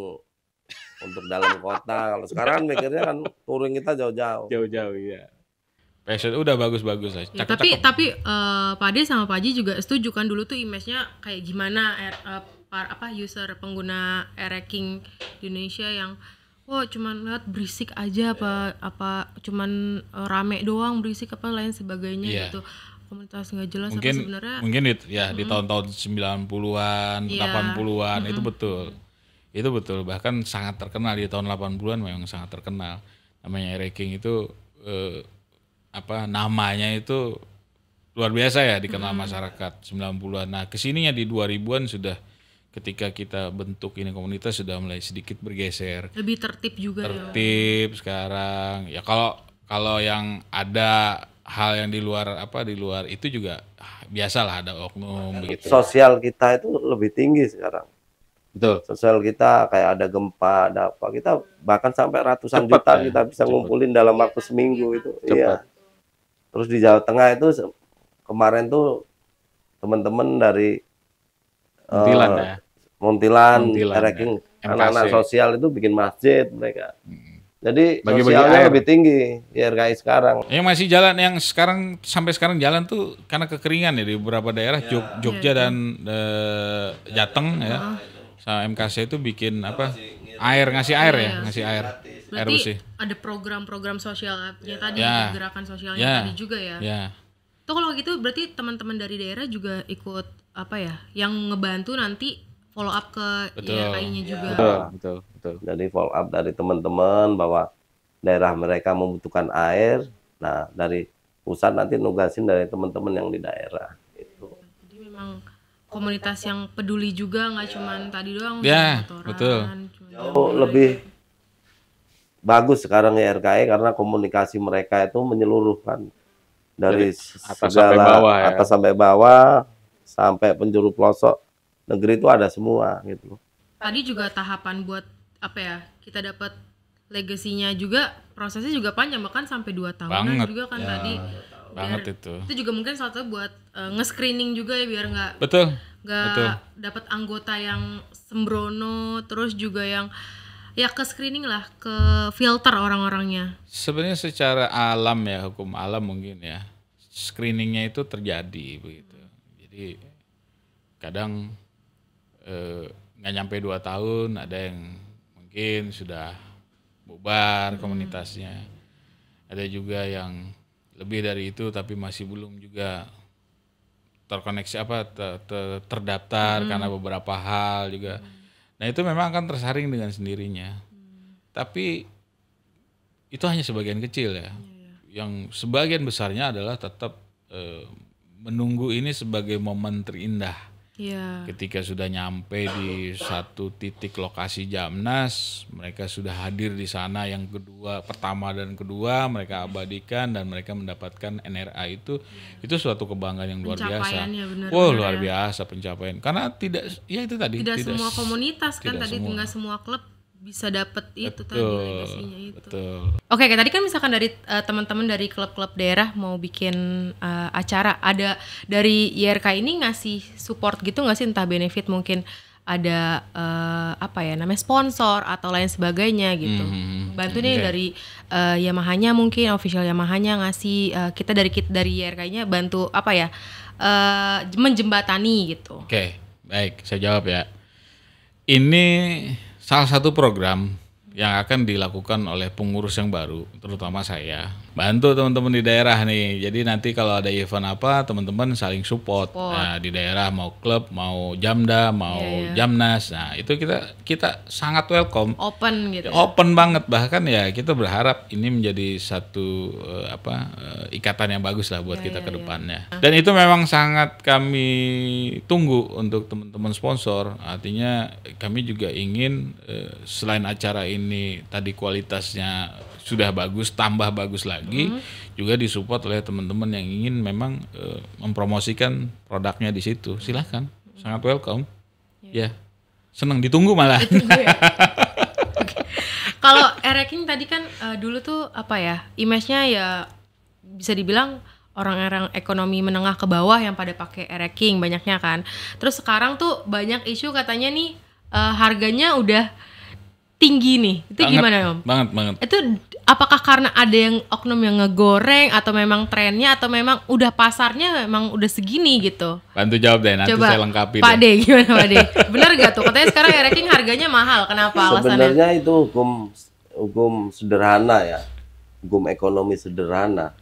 untuk dalam kota kalau sekarang mikirnya kan touring kita jauh-jauh jauh-jauh ya Passion udah bagus-bagus lah. Ya, tapi tapi uh, Pak Ade sama Pak Haji juga setuju kan dulu tuh image-nya kayak gimana air, er, uh, eh, apa user pengguna e-racking di Indonesia yang Oh, cuman lihat berisik aja apa yeah. apa cuman e, rame doang berisik apa lain sebagainya yeah. gitu. Komunitas nggak jelas mungkin, apa sebenarnya. Mungkin itu ya mm-hmm. di tahun-tahun 90-an, yeah. 80-an mm-hmm. itu betul. Itu betul bahkan sangat terkenal di tahun 80-an memang sangat terkenal. Namanya Reking itu eh, apa namanya itu luar biasa ya dikenal mm-hmm. masyarakat 90-an. Nah, kesininya di 2000-an sudah ketika kita bentuk ini komunitas sudah mulai sedikit bergeser. Lebih tertib juga ya. tertib ya. sekarang. Ya kalau kalau yang ada hal yang di luar apa di luar itu juga biasalah ada oknum begitu. Kan sosial kita itu lebih tinggi sekarang. Betul. Sosial kita kayak ada gempa, ada apa kita bahkan sampai ratusan Cepet juta ya. kita bisa Cepet. ngumpulin dalam waktu seminggu itu. Cepet. Iya. Terus di Jawa Tengah itu kemarin tuh teman-teman dari uh, Montilan, Montilan ya. anak-anak sosial itu bikin masjid mereka. Hmm. Jadi Bagi -bagi sosialnya air. lebih tinggi di ya, RKI sekarang. Yang masih jalan yang sekarang sampai sekarang jalan tuh karena kekeringan ya di beberapa daerah ya. Jogja ya, ya. dan ya. Jateng ya. Ah. Sama MKC itu bikin apa? Air ngasih air ya, iya. ngasih air. Berarti air bersih. ada program-program sosial ya, ya tadi, gerakan sosialnya tadi juga ya. Ya. Tuh kalau gitu berarti teman-teman dari daerah juga ikut apa ya yang ngebantu nanti follow up ke YRKI-nya iya. juga. Betul, betul, betul. Jadi follow up dari teman-teman bahwa daerah mereka membutuhkan air. Nah, dari pusat nanti nugasin dari teman-teman yang di daerah itu. Jadi memang komunitas yang peduli juga nggak cuman tadi doang. Ya, betul. Jauh lebih bagus sekarang ya RKI karena komunikasi mereka itu menyeluruhkan dari, dari atas segala sampai bawah, ya. atas sampai bawah sampai penjuru pelosok negeri itu ada semua gitu Tadi juga tahapan buat apa ya? Kita dapat legasinya juga prosesnya juga panjang bahkan sampai 2 tahun. Banget. juga kan ya. tadi. Banget itu. Itu juga mungkin salah satu buat uh, nge-screening juga ya biar nggak Betul. nggak dapat anggota yang sembrono terus juga yang ya ke screening lah ke filter orang-orangnya sebenarnya secara alam ya hukum alam mungkin ya screeningnya itu terjadi begitu jadi kadang Eh, nggak e, nyampe dua tahun ada yang mungkin sudah bubar hmm. komunitasnya hmm. ada juga yang lebih dari itu tapi masih belum juga terkoneksi apa ter, ter, terdaftar hmm. karena beberapa hal juga hmm. nah itu memang akan tersaring dengan sendirinya hmm. tapi itu hanya sebagian kecil ya, yeah. Iya. yang sebagian besarnya adalah tetap e, menunggu ini sebagai momen terindah Yeah. Ketika sudah nyampe di satu titik lokasi Jamnas, mereka sudah hadir di sana yang kedua, pertama dan kedua mereka abadikan dan mereka mendapatkan NRA itu yeah. itu suatu kebanggaan yang luar biasa. Ya, wow, luar biasa pencapaian. Karena tidak ya itu tadi tidak, tidak semua komunitas kan tidak tadi semua. semua klub bisa dapet itu betul, tadi legasinya itu. Betul. Oke, okay, tadi kan misalkan dari uh, teman-teman dari klub-klub daerah mau bikin uh, acara, ada dari YRK ini ngasih support gitu nggak sih entah benefit mungkin ada uh, apa ya namanya sponsor atau lain sebagainya gitu. Mm-hmm. Bantu nih okay. Iya. dari uh, Yamahanya mungkin official Yamahanya ngasih uh, kita dari dari YRK-nya bantu apa ya uh, menjembatani gitu. Oke, okay. baik saya jawab ya. Ini salah satu program yang akan dilakukan oleh pengurus yang baru, terutama saya, bantu teman-teman di daerah nih. Jadi nanti kalau ada event apa, teman-teman saling support. support. Nah, di daerah mau klub, mau Jamda, mau yeah, yeah. Jamnas. Nah, itu kita kita sangat welcome. Open gitu. Ya? Open banget bahkan ya kita berharap ini menjadi satu uh, apa uh, ikatan yang bagus lah buat yeah, kita yeah, ke iya. depannya. Yeah. Dan itu memang sangat kami tunggu untuk teman-teman sponsor. Artinya kami juga ingin uh, selain acara ini tadi kualitasnya sudah bagus tambah bagus lagi hmm. juga disupport oleh teman-teman yang ingin memang uh, mempromosikan produknya di situ silahkan hmm. sangat welcome ya yeah. senang ditunggu malah ya. kalau ereking tadi kan uh, dulu tuh apa ya image-nya ya bisa dibilang orang-orang ekonomi menengah ke bawah yang pada pakai ereking banyaknya kan. Terus sekarang tuh banyak isu katanya nih uh, harganya udah tinggi nih. Itu banget, gimana, Om? Banget, banget. Itu apakah karena ada yang oknum yang ngegoreng atau memang trennya atau memang udah pasarnya memang udah segini gitu? Bantu jawab deh nanti Coba, saya lengkapi. Pak deh. De gimana Pak De? Benar gak tuh katanya sekarang ranking harganya mahal. Kenapa alasannya? Sebenarnya itu hukum hukum sederhana ya. Hukum ekonomi sederhana.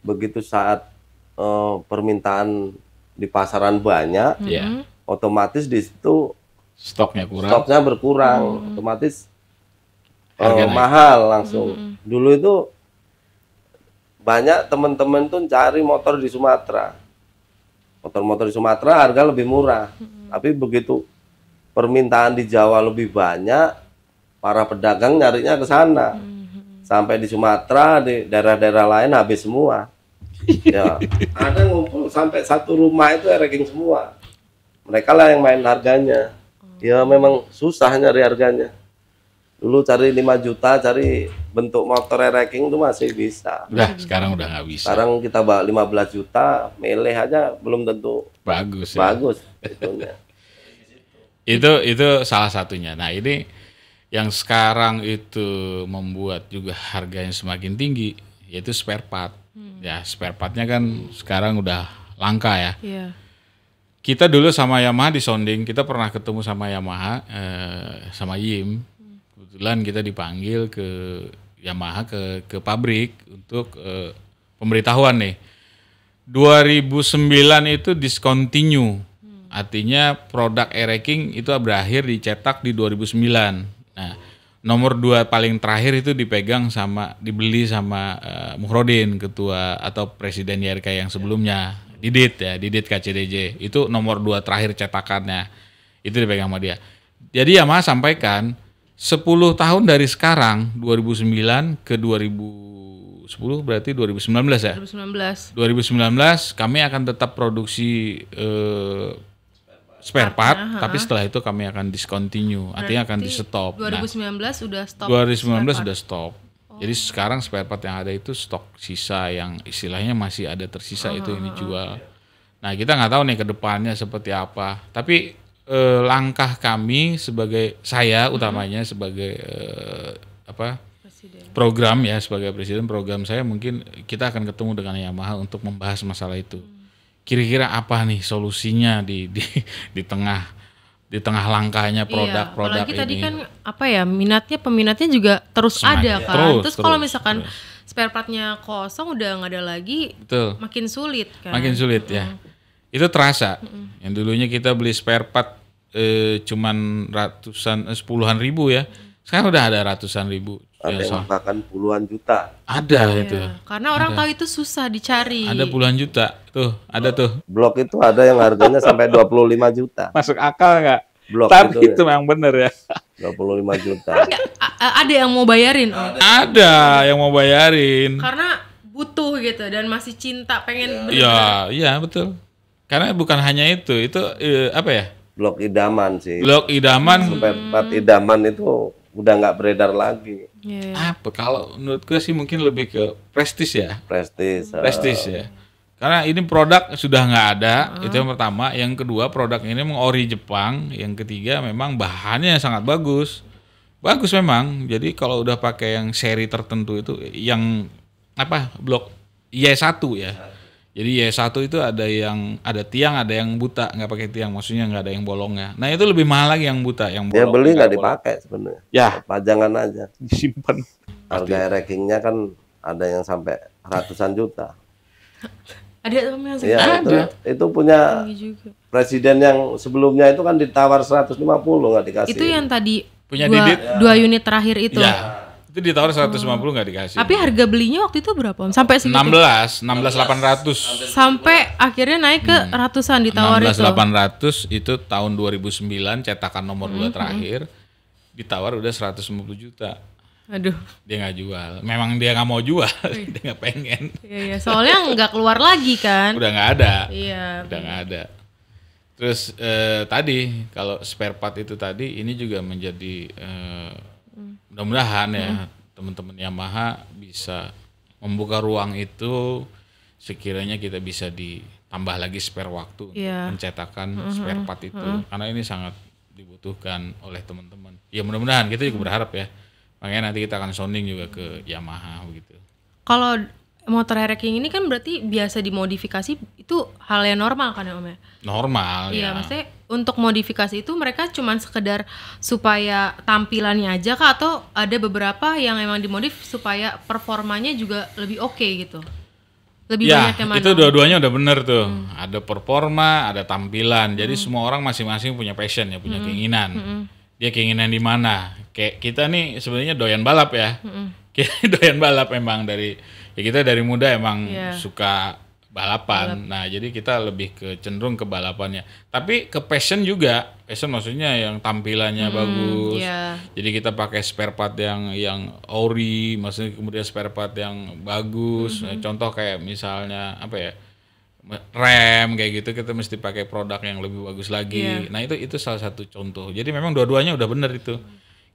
Begitu saat uh, permintaan di pasaran banyak, mm -hmm. otomatis di situ stoknya kurang. Stoknya berkurang, mm -hmm. otomatis oh, mahal langsung. Hmm. Dulu itu banyak teman-teman tuh cari motor di Sumatera. Motor-motor di Sumatera harga lebih murah. Hmm. Tapi begitu permintaan di Jawa lebih banyak, para pedagang nyarinya ke sana. Hmm. Sampai di Sumatera, di daerah-daerah lain habis semua. ya, ada ngumpul sampai satu rumah itu ranking semua. Mereka lah yang main harganya. Oh. Ya memang susah nyari harganya Dulu cari 5 juta, cari bentuk motor racing itu masih bisa. Udah, sekarang udah nggak bisa. Sekarang kita bawa 15 juta, milih aja belum tentu bagus. Ya. Bagus ya. itu itu salah satunya. Nah, ini yang sekarang itu membuat juga harganya semakin tinggi yaitu spare part. Hmm. Ya, spare partnya kan sekarang udah langka ya. Yeah kita dulu sama Yamaha di sounding kita pernah ketemu sama Yamaha eh, sama Yim kebetulan kita dipanggil ke Yamaha ke ke pabrik untuk uh, pemberitahuan nih. 2009 itu discontinue. Hmm. Artinya produk e-racking itu berakhir dicetak di 2009. Nah, nomor dua paling terakhir itu dipegang sama dibeli sama uh, eh, Muhrodin ketua atau presiden YRK yang ya. sebelumnya. Didit ya, Didit KCDJ. Itu nomor dua terakhir cetakannya. Itu dipegang sama dia. Jadi Yamaha sampaikan 10 tahun dari sekarang 2009 ke 2010 berarti 2019 ya. 2019. 2019 kami akan tetap produksi eh, spare part, tapi setelah itu kami akan discontinue, berarti artinya akan di nah, stop. 2019 nah, sudah stop. 2019 sudah stop. Jadi oh. sekarang spare part yang ada itu stok sisa yang istilahnya masih ada tersisa uh -huh. itu yang dijual. Nah kita nggak tahu nih ke depannya seperti apa. Tapi eh, langkah kami sebagai saya hmm. utamanya sebagai eh, apa presiden. program ya sebagai presiden program saya mungkin kita akan ketemu dengan Yamaha untuk membahas masalah itu. Mm. Kira-kira hmm. apa nih solusinya di di di tengah di tengah langkahnya iya, produk-produk iya, produk tadi kan apa ya minatnya peminatnya juga terus Semang ada kan. Terus, terus, terus kalau misalkan terus. spare partnya kosong udah nggak ada lagi, Betul. makin sulit kan. Makin sulit hmm. ya. Itu terasa. Hmm. Yang dulunya kita beli spare part eh, cuman ratusan eh, sepuluhan ribu ya. Sekarang udah ada ratusan ribu. Ada ya, yang bahkan puluhan juta. Ada iya, ya, itu. Karena orang tahu itu susah dicari. Ada puluhan juta. Tuh, ada tuh. Blok itu ada yang harganya sampai 25 juta. Masuk akal nggak? Blok Tapi itu, ya. itu ya. yang bener ya. 25 juta. ada yang mau bayarin, Ada yang mau bayarin. Karena butuh gitu dan masih cinta pengen ya. Bener Ya, iya betul. Karena bukan hanya itu, itu eh, apa ya? blok idaman sih. Blok idaman. Superpad idaman itu udah nggak beredar lagi. Yeah. Iya. Apa kalau menurut gue sih mungkin lebih ke prestis ya. Prestis. Hmm. Prestis ya. Karena ini produk sudah nggak ada, ah. itu yang pertama. Yang kedua produk ini mengori Jepang. Yang ketiga memang bahannya sangat bagus. Bagus memang. Jadi kalau udah pakai yang seri tertentu itu, yang apa blok Y1 ya. Ah. Jadi ya satu itu ada yang ada tiang, ada yang buta, nggak pakai tiang, maksudnya nggak ada yang bolongnya. Nah itu lebih mahal lagi yang buta, yang bolong. Ya beli nggak dipakai sebenarnya. Ya. Pajangan aja. Disimpan. Harga rackingnya kan ada yang sampai ratusan juta. Ada yang ya, itu, Itu punya iya presiden yang sebelumnya itu kan ditawar 150 nggak dikasih. Itu yang tadi punya dua, Didit. dua unit terakhir itu. Ya. Itu di tahun 150 nggak oh. dikasih. Tapi harga belinya waktu itu berapa? Sampai segitu? 16, 16, 16 800. Sampai akhirnya naik ke hmm. ratusan di tawar 16, itu. 800 itu tahun 2009 cetakan nomor hmm. 2 hmm. terakhir. Ditawar udah 150 juta. Aduh. Dia nggak jual. Memang dia nggak mau jual. dia nggak pengen. Iya, iya. Soalnya nggak keluar lagi kan. Udah nggak ada. Iya. Udah iya. nggak ada. Terus eh, tadi kalau spare part itu tadi ini juga menjadi eh, mudah-mudahan ya hmm. teman-teman Yamaha bisa membuka ruang itu sekiranya kita bisa ditambah lagi spare waktu yeah. untuk iya. mencetakan mm -hmm. spare part itu mm -hmm. karena ini sangat dibutuhkan oleh teman-teman. Ya mudah-mudahan kita juga berharap ya. Makanya nanti kita akan sounding juga ke Yamaha gitu Kalau motor hacking ini kan berarti biasa dimodifikasi itu hal yang normal kan ya Om ya? Normal iya, ya. Iya, maksudnya untuk modifikasi itu mereka cuman sekedar supaya tampilannya aja kah atau ada beberapa yang emang dimodif supaya performanya juga lebih oke okay gitu? Lebih ya, banyak yang mana? itu dua-duanya udah bener tuh. Hmm. Ada performa, ada tampilan. Jadi hmm. semua orang masing-masing punya passion ya, punya hmm. keinginan. Hmm. Dia keinginan di mana? Kayak kita nih sebenarnya doyan balap ya. Hmm. doyan balap emang dari ya kita dari muda emang yeah. suka balapan. Balap. Nah, jadi kita lebih ke cenderung ke balapannya. Tapi ke passion juga. Passion maksudnya yang tampilannya hmm, bagus. Yeah. Jadi kita pakai spare part yang yang ori, maksudnya kemudian spare part yang bagus. Mm -hmm. Contoh kayak misalnya apa ya? rem kayak gitu kita mesti pakai produk yang lebih bagus lagi. Yeah. Nah, itu itu salah satu contoh. Jadi memang dua-duanya udah bener itu.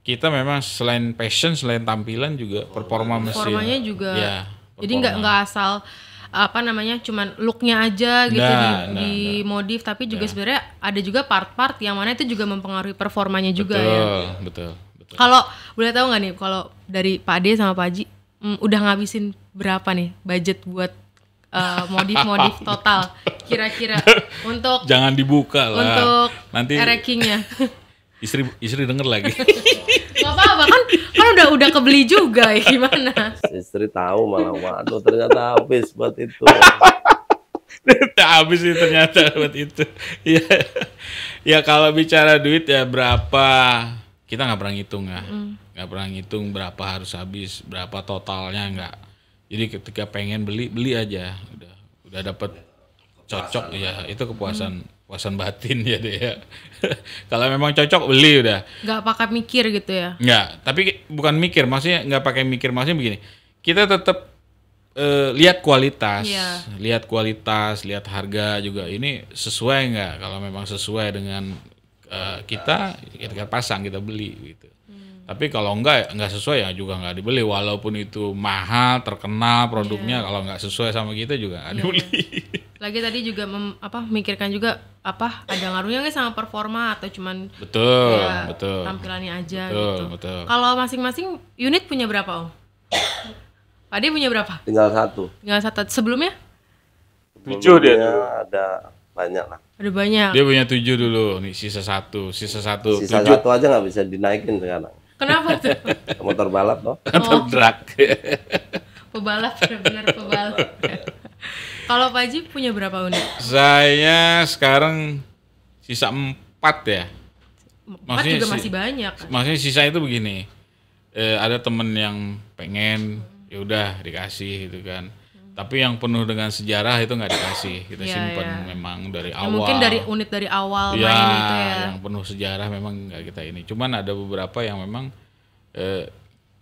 Kita memang selain passion, selain tampilan juga performa mesin. Performanya juga. Ya, performa. Jadi nggak nggak asal apa namanya cuman looknya aja gitu nah, di, nah, di nah. modif tapi juga nah. sebenarnya ada juga part-part yang mana itu juga mempengaruhi performanya juga ya betul betul kalau boleh tahu nggak nih kalau dari Pak Ade sama Pak Haji um, udah ngabisin berapa nih budget buat modif eh, modif-modif total kira-kira untuk jangan dibuka lah untuk nanti rankingnya istri istri denger lagi nggak apa-apa kan kan udah udah kebeli juga ya gimana istri tahu malah waduh ternyata habis buat itu habis sih ternyata buat itu ya ya kalau bicara duit ya berapa kita nggak pernah ngitung ya nggak mm. pernah ngitung berapa harus habis berapa totalnya nggak jadi ketika pengen beli beli aja udah udah dapet cocok kepuasan, ya itu kepuasan mm puasan batin ya deh ya. Kalau memang cocok beli udah. Nggak pakai mikir gitu ya? Nggak, tapi bukan mikir, maksudnya nggak pakai mikir, maksudnya begini. Kita tetap uh, eh, lihat kualitas, yeah. lihat kualitas, lihat harga juga. Ini sesuai nggak? Kalau memang sesuai dengan uh, kita, ya kita pasang, kita beli gitu. Hmm. Tapi kalau enggak enggak sesuai ya juga enggak dibeli. Walaupun itu mahal, terkenal produknya, yeah. kalau enggak sesuai sama kita juga nggak iya. dibeli. Yeah. lagi tadi juga mem, apa mikirkan juga apa ada ngaruhnya nggak sama performa atau cuman betul ya, betul tampilannya aja betul, gitu betul. kalau masing-masing unit punya berapa om Pak punya berapa tinggal satu tinggal satu sebelumnya tujuh dia ada banyak lah ada banyak dia punya tujuh dulu nih sisa satu sisa satu sisa tujuh. satu aja nggak bisa dinaikin sekarang kenapa tuh motor balap loh motor oh. drag pebalap benar pebalap Kalau Pak Haji punya berapa unit? Saya sekarang sisa empat ya. Empat juga masih si, banyak. Kan? Maksudnya sisa itu begini, e, ada temen yang pengen, hmm. ya udah dikasih gitu kan. Hmm. Tapi yang penuh dengan sejarah itu nggak dikasih, kita ya, simpan ya. memang dari ya, awal. mungkin dari unit dari awal ya, itu ya. Yang penuh sejarah memang nggak kita ini. Cuman ada beberapa yang memang e,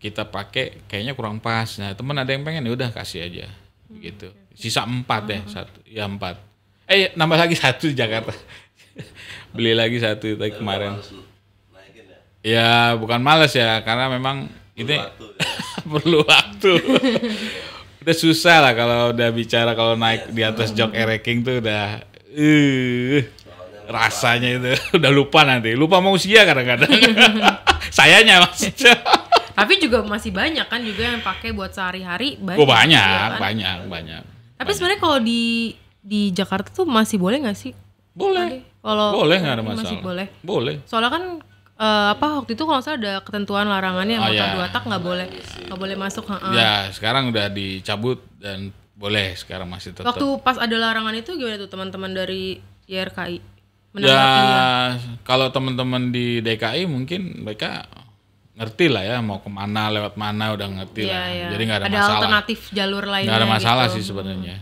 kita pakai kayaknya kurang pas. Nah temen ada yang pengen, ya udah kasih aja, hmm, gitu. Okay sisa empat ya hmm. satu ya empat eh nambah lagi satu di Jakarta beli lagi satu itu kemarin ya? ya bukan males ya karena memang ini ya. perlu waktu udah susah lah kalau udah bicara kalau naik iya, di atas jok ereking tuh udah uh, rasanya itu udah lupa nanti lupa mau usia kadang-kadang sayanya maksudnya tapi juga masih banyak kan juga yang pakai buat sehari-hari banyak oh, banyak, ya kan? banyak banyak tapi sebenarnya kalau di di Jakarta tuh masih boleh nggak sih? Boleh. Kalau boleh nggak ada masalah. Masih boleh. Boleh. Soalnya kan uh, apa waktu itu kalau saya ada ketentuan larangannya oh, motor iya. dua tak nggak boleh iya nggak boleh masuk. Ha -ha. Ya sekarang udah dicabut dan boleh sekarang masih tetap. Waktu pas ada larangan itu gimana tuh teman-teman dari YRKI? Ya, kalau teman-teman di DKI mungkin mereka ngerti lah ya mau kemana lewat mana udah ngerti yeah, lah yeah. jadi nggak ada, ada masalah alternatif jalur lain nggak ada gitu. masalah gitu. sih sebenarnya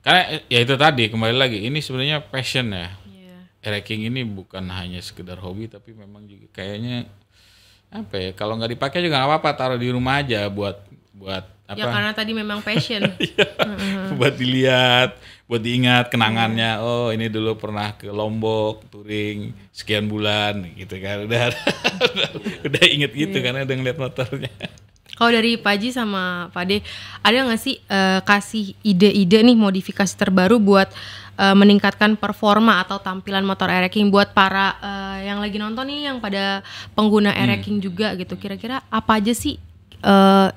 karena ya itu tadi kembali lagi ini sebenarnya passion ya yeah. ini bukan hanya sekedar hobi tapi memang juga kayaknya apa ya kalau nggak dipakai juga nggak apa-apa taruh di rumah aja buat buat ya, apa ya karena tadi memang passion iya. buat dilihat buat diingat kenangannya. Hmm. Oh, ini dulu pernah ke Lombok touring sekian bulan gitu kan. Udah udah, udah inget gitu iya. karena udah ngeliat motornya. Kalau dari Paji sama Pade, ada nggak sih uh, kasih ide-ide nih modifikasi terbaru buat uh, meningkatkan performa atau tampilan motor e-racing buat para uh, yang lagi nonton nih yang pada pengguna e-racing hmm. juga gitu. Kira-kira apa aja sih uh,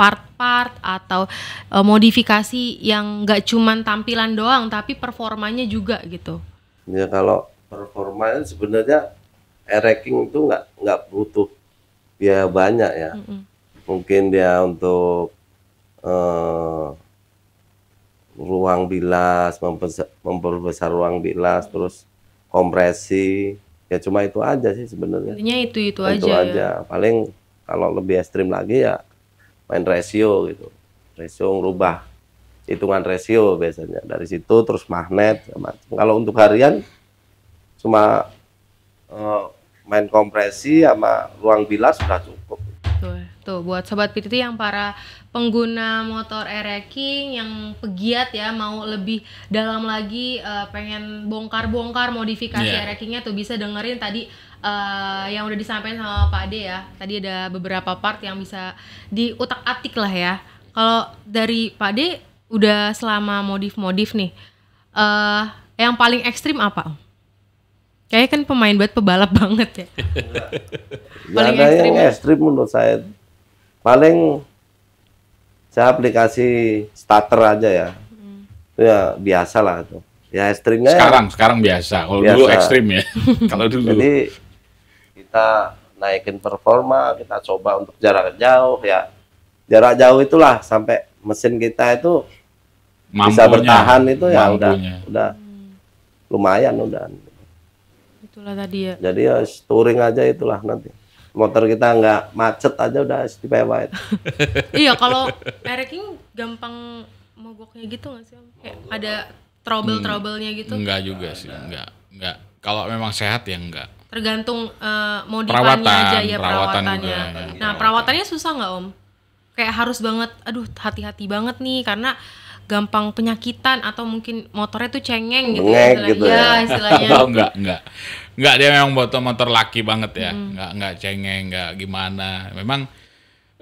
part-part atau uh, modifikasi yang nggak cuman tampilan doang tapi performanya juga gitu ya kalau performanya kan sebenarnya e-racking itu nggak nggak butuh biaya banyak ya mm -hmm. mungkin dia untuk uh, ruang bilas memperbesar, memperbesar ruang bilas mm -hmm. terus kompresi ya cuma itu aja sih sebenarnya. Intinya itu itu, itu aja. Itu aja. Ya? Paling kalau lebih ekstrim lagi ya main rasio gitu rasio rubah hitungan rasio biasanya dari situ terus magnet kalau untuk harian cuma uh, main kompresi sama ruang bilas sudah cukup tuh, tuh buat sobat PTT yang para pengguna motor e-racking yang pegiat ya mau lebih dalam lagi uh, pengen bongkar-bongkar modifikasi yeah. e tuh bisa dengerin tadi uh, yang udah disampaikan sama Pak Ade ya. Tadi ada beberapa part yang bisa diutak-atik lah ya. Kalau dari Pak Ade udah selama modif-modif nih. Uh, yang paling ekstrim apa? Kayaknya kan pemain buat pebalap banget ya. paling Gak ada ekstrim, yang ekstrim menurut saya. Paling saya aplikasi starter aja ya. Hmm. Ya biasa lah itu Ya ekstrimnya ya. sekarang ya, sekarang biasa. Kalau dulu ekstrim ya. Kalau dulu. Jadi kita naikin performa, kita coba untuk jarak jauh ya. Jarak jauh itulah sampai mesin kita itu Mampunya, bisa bertahan itu ya mampunya. udah udah hmm. lumayan udah. Itulah tadi ya. Jadi ya touring aja itulah nanti. Motor kita nggak macet aja udah istimewa itu. iya kalau merking gampang mogoknya gitu nggak sih? Kayak ada trouble-troublenya gitu? Enggak hmm, juga sih, enggak. Enggak. Kalau memang sehat ya enggak tergantung uh, mau perawatan, aja ya perawatan perawatannya. Juga, iya, iya. nah, perawatannya susah nggak Om? Kayak harus banget aduh hati-hati banget nih karena gampang penyakitan atau mungkin motornya tuh cengeng gitu, Lek, istilahnya. gitu ya, ya istilahnya. oh, enggak, enggak. Enggak dia memang motor motor laki banget ya. Hmm. Enggak enggak cengeng, enggak gimana. Memang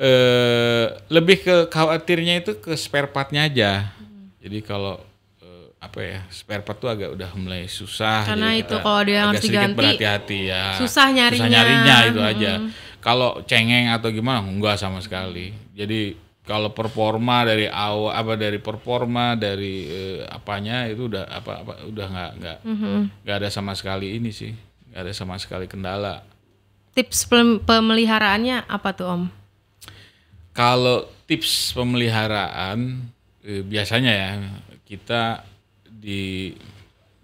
eh lebih ke khawatirnya itu ke spare partnya aja. Hmm. Jadi kalau apa ya spare part tuh agak udah mulai susah karena itu kalau dia harus diganti berhati-hati ya susah nyarinya susah nyarinya itu hmm. aja kalau cengeng atau gimana enggak sama sekali jadi kalau performa dari awal apa dari performa dari eh, apanya itu udah apa apa udah nggak nggak nggak hmm. ada sama sekali ini sih nggak ada sama sekali kendala tips pemeliharaannya apa tuh om kalau tips pemeliharaan eh, biasanya ya kita di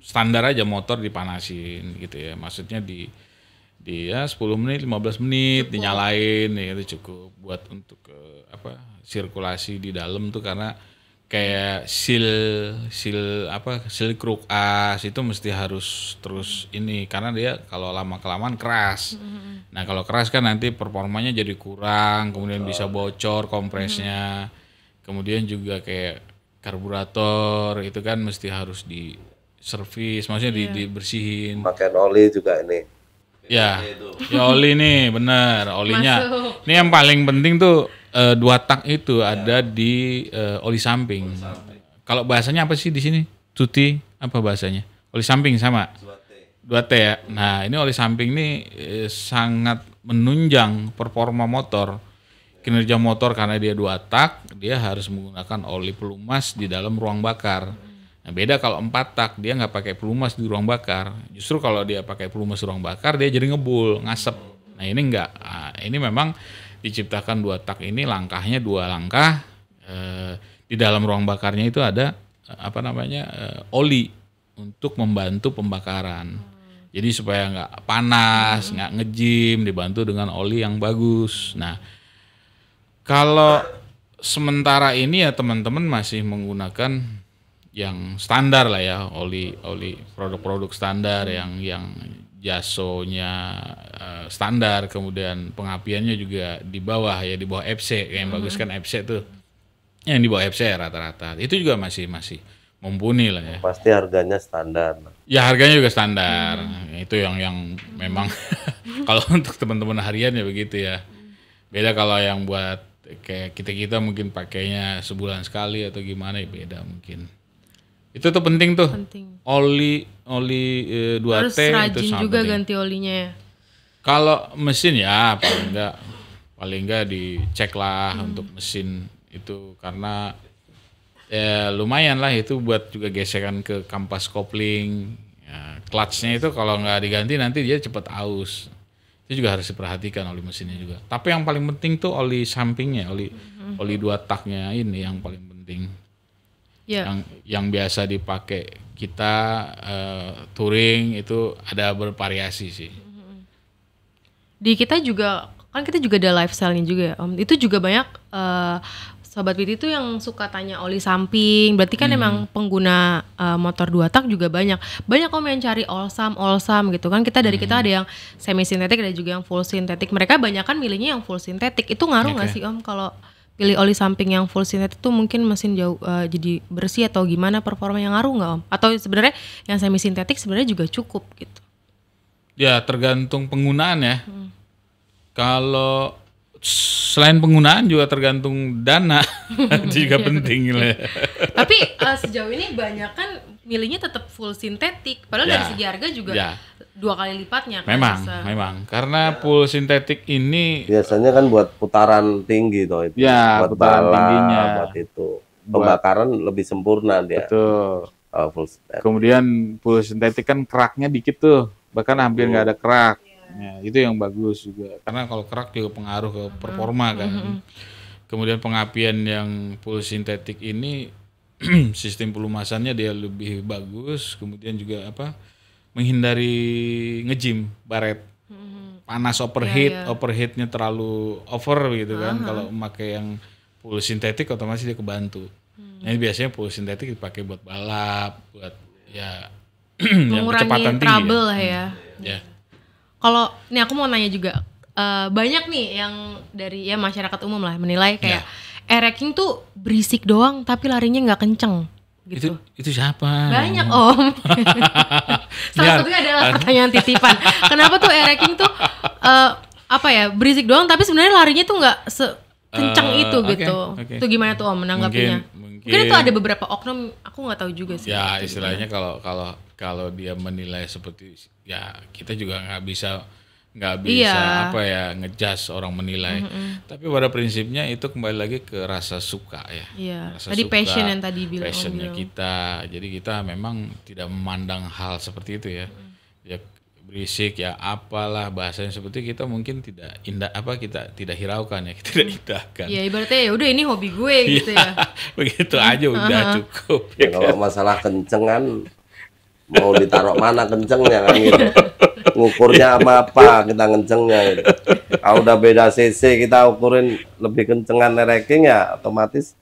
standar aja motor dipanasin gitu ya. Maksudnya di di ya 10 menit, 15 menit cukup. dinyalain ya itu cukup buat untuk uh, apa sirkulasi di dalam tuh karena kayak sil sil apa sil kruk as itu mesti harus terus ini karena dia kalau lama kelamaan keras. Mm -hmm. Nah, kalau keras kan nanti performanya jadi kurang, kemudian oh. bisa bocor kompresnya. Mm -hmm. Kemudian juga kayak karburator itu kan mesti harus di servis maksudnya yeah. dibersihin Makan oli juga ini ya iya, iya, ya oli nih bener olinya Masuk. ini yang paling penting tuh uh, dua tak itu yeah. ada di uh, oli samping, samping. kalau bahasanya apa sih di sini cuti apa bahasanya oli samping sama dua t, ya nah ini oli samping ini eh, sangat menunjang performa motor kinerja motor karena dia dua tak, dia harus menggunakan oli pelumas di dalam ruang bakar. Nah, beda kalau empat tak, dia nggak pakai pelumas di ruang bakar. Justru kalau dia pakai pelumas di ruang bakar, dia jadi ngebul, ngasep. Nah ini enggak nah, ini memang diciptakan dua tak ini langkahnya dua langkah. Eh, di dalam ruang bakarnya itu ada eh, apa namanya eh, oli untuk membantu pembakaran. Jadi supaya nggak panas, hmm. nggak ngejim, dibantu dengan oli yang bagus. Nah kalau sementara ini ya teman-teman masih menggunakan yang standar lah ya, oli oli produk-produk standar yang yang jasonya uh, standar, kemudian pengapiannya juga di bawah ya di bawah FC yang hmm. bagus kan FC tuh. Yang di bawah FC ya rata-rata. Itu juga masih masih mumpuni lah ya. Pasti harganya standar. Ya harganya juga standar. Hmm. Itu yang yang memang kalau untuk teman-teman harian ya begitu ya. Beda kalau yang buat kayak kita kita mungkin pakainya sebulan sekali atau gimana ya beda mungkin itu tuh penting tuh penting. oli oli e, dua t itu sangat juga penting. ganti olinya ya kalau mesin ya paling enggak paling enggak dicek lah hmm. untuk mesin itu karena ya lumayan lah itu buat juga gesekan ke kampas kopling ya, clutchnya itu kalau nggak diganti nanti dia cepet aus itu juga harus diperhatikan oli mesinnya juga tapi yang paling penting tuh oli sampingnya oli oli dua taknya ini yang paling penting yeah. yang yang biasa dipakai kita uh, touring itu ada bervariasi sih di kita juga kan kita juga ada lifestyle-nya juga ya, om itu juga banyak uh, Sobat Piti itu yang suka tanya oli samping, berarti kan hmm. emang pengguna uh, motor dua tak juga banyak. Banyak kok yang cari olsam, olsam gitu kan. Kita dari hmm. kita ada yang semi sintetik, ada juga yang full sintetik. Mereka banyak kan milihnya yang full sintetik. Itu ngaruh nggak okay. sih om kalau pilih oli samping yang full sintetik itu mungkin mesin jauh uh, jadi bersih atau gimana performa yang ngaruh nggak om? Atau sebenarnya yang semi sintetik sebenarnya juga cukup gitu? Ya tergantung penggunaan ya. Hmm. Kalau selain penggunaan juga tergantung dana juga iya, penting lah. Tapi uh, sejauh ini banyak kan milihnya tetap full sintetik, padahal ya, dari segi harga juga ya. dua kali lipatnya. Kan, memang, sisa. memang. Karena ya. full sintetik ini biasanya kan buat putaran tinggi toh itu. Ya, buat putaran bala, tingginya. Buat itu pembakaran buat, lebih sempurna dia. Betul. Oh, full Kemudian full sintetik kan keraknya dikit tuh, bahkan hampir nggak ada kerak Ya, itu yang bagus juga. Karena kalau kerak juga pengaruh ke performa kan. hmm Kemudian pengapian yang full sintetik ini sistem pelumasannya dia lebih bagus, kemudian juga apa? menghindari ngejim baret. hmm Panas ya, overheat, yeah, yeah. overheatnya terlalu over gitu kan. Uh-huh. Kalau memakai yang full sintetik otomatis dia kebantu. hmm Nah, ini biasanya full sintetik dipakai buat balap, buat ya yang kecepatan tinggi. trouble ya. ya. Hmm. ya kalau nih aku mau nanya juga uh, banyak nih yang dari ya masyarakat umum lah menilai ya. kayak yeah. ereking tuh berisik doang tapi larinya nggak kenceng gitu. Itu, itu siapa? Banyak om. Salah ya. satunya adalah pertanyaan titipan. Kenapa tuh ereking eh, tuh uh, apa ya berisik doang tapi sebenarnya larinya tuh nggak kenceng kencang uh, itu okay, gitu. Okay. Itu gimana tuh om menanggapinya? Mungkin, mungkin, mungkin itu ada beberapa oknum aku nggak tahu juga sih. Ya istilahnya kalau kalau kalau dia menilai seperti ya kita juga nggak bisa nggak iya. bisa iya. apa ya ngejas orang menilai. Mm -hmm. Tapi pada prinsipnya itu kembali lagi ke rasa suka ya. Iya. Rasa tadi suka, passion yang tadi bilang. Passionnya kita. Jadi kita memang tidak memandang hal seperti itu ya. Mm. Ya berisik ya apalah bahasanya seperti kita mungkin tidak indah apa kita tidak hiraukan ya kita tidak mm. indahkan. Ya ibaratnya ya udah ini hobi gue iya, gitu ya. Begitu aja udah cukup. Ya, kalau kan? masalah kencengan mau ditaruh mana kencengnya kan gitu ngukurnya apa apa kita kencengnya gitu. kalau udah beda cc kita ukurin lebih kencengan nereking ya otomatis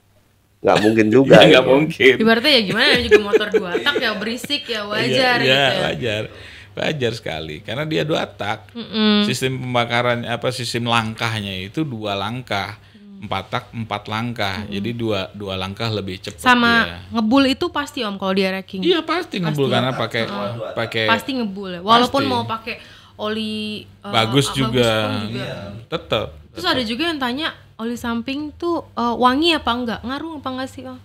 nggak mungkin juga ya, gitu. mungkin ibaratnya ya gimana juga motor dua tak ya berisik ya iya, wajar iya, gitu ya, gitu wajar wajar sekali karena dia dua tak mm -mm. sistem pembakaran apa sistem langkahnya itu dua langkah empat tak empat langkah hmm. jadi dua dua langkah lebih cepat sama ya. ngebul itu pasti om kalau dia racking iya pasti, pasti ngebul karena pakai uh, pakai pasti ngebul ya. walaupun pasti. mau pakai oli uh, bagus juga, iya. tetep juga. Yeah. tetap terus ada juga yang tanya oli samping tuh uh, wangi apa enggak ngaruh apa enggak sih om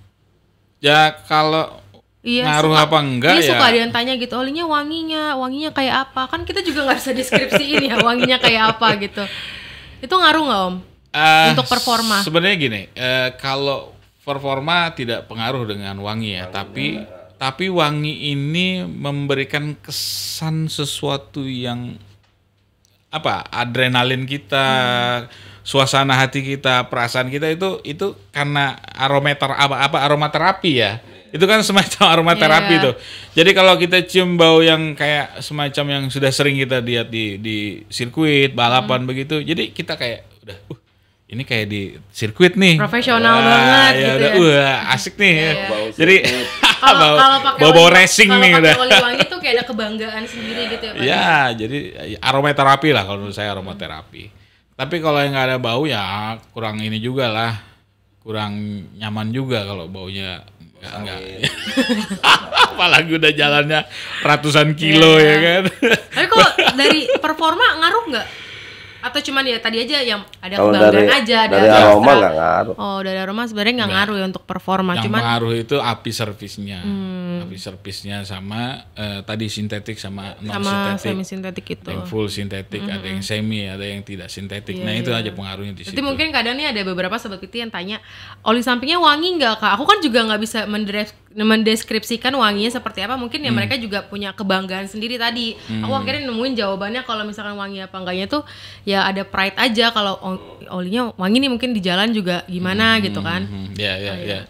ya kalau Iya, ngaruh suka, apa enggak dia ya? suka dia yang tanya gitu, olinya wanginya, wanginya kayak apa? Kan kita juga nggak bisa ini ya wanginya kayak apa gitu. Itu ngaruh nggak om? Ah, untuk performa. Sebenarnya gini, uh, kalau performa tidak pengaruh dengan wangi ya, tapi ya. tapi wangi ini memberikan kesan sesuatu yang apa? Adrenalin kita, hmm. suasana hati kita, perasaan kita itu itu karena aromater apa apa aromaterapi ya. Iya. Itu kan semacam aromaterapi yeah. tuh. Jadi kalau kita cium bau yang kayak semacam yang sudah sering kita lihat di di sirkuit, balapan hmm. begitu. Jadi kita kayak udah uh, ini kayak di sirkuit nih profesional wah, banget ya gitu udah, ya. wah asik nih ya. Iya, iya. jadi kalau pakai bawa, bawa racing nih udah Kalau wangi tuh kayak ada kebanggaan sendiri gitu ya Pak iya, ya jadi aromaterapi lah kalau menurut saya aromaterapi hmm. tapi kalau yang nggak ada bau ya kurang ini juga lah kurang nyaman juga kalau baunya enggak apalagi udah jalannya ratusan kilo yeah. ya kan tapi kok dari performa ngaruh nggak atau cuman ya tadi aja yang ada Kalau kebanggaan dari, aja dari, dari aroma nggak ngaruh oh dari aroma sebenarnya nggak ngaruh ya untuk performa yang cuman ngaruh itu api servisnya hmm. api servisnya sama uh, tadi sintetik sama non sintetik sama semi sintetik itu yang full sintetik hmm. ada yang hmm. semi ada yang tidak sintetik yeah, nah itu iya. aja pengaruhnya di situ mungkin kadang nih ada beberapa sebab itu yang tanya oli sampingnya wangi nggak kak aku kan juga nggak bisa mendrive mendeskripsikan wanginya seperti apa mungkin ya hmm. mereka juga punya kebanggaan sendiri tadi hmm. aku akhirnya nemuin jawabannya kalau misalkan wangi apa enggaknya tuh ya ada pride aja kalau olinya wangi nih mungkin di jalan juga gimana hmm. gitu kan ya ya ya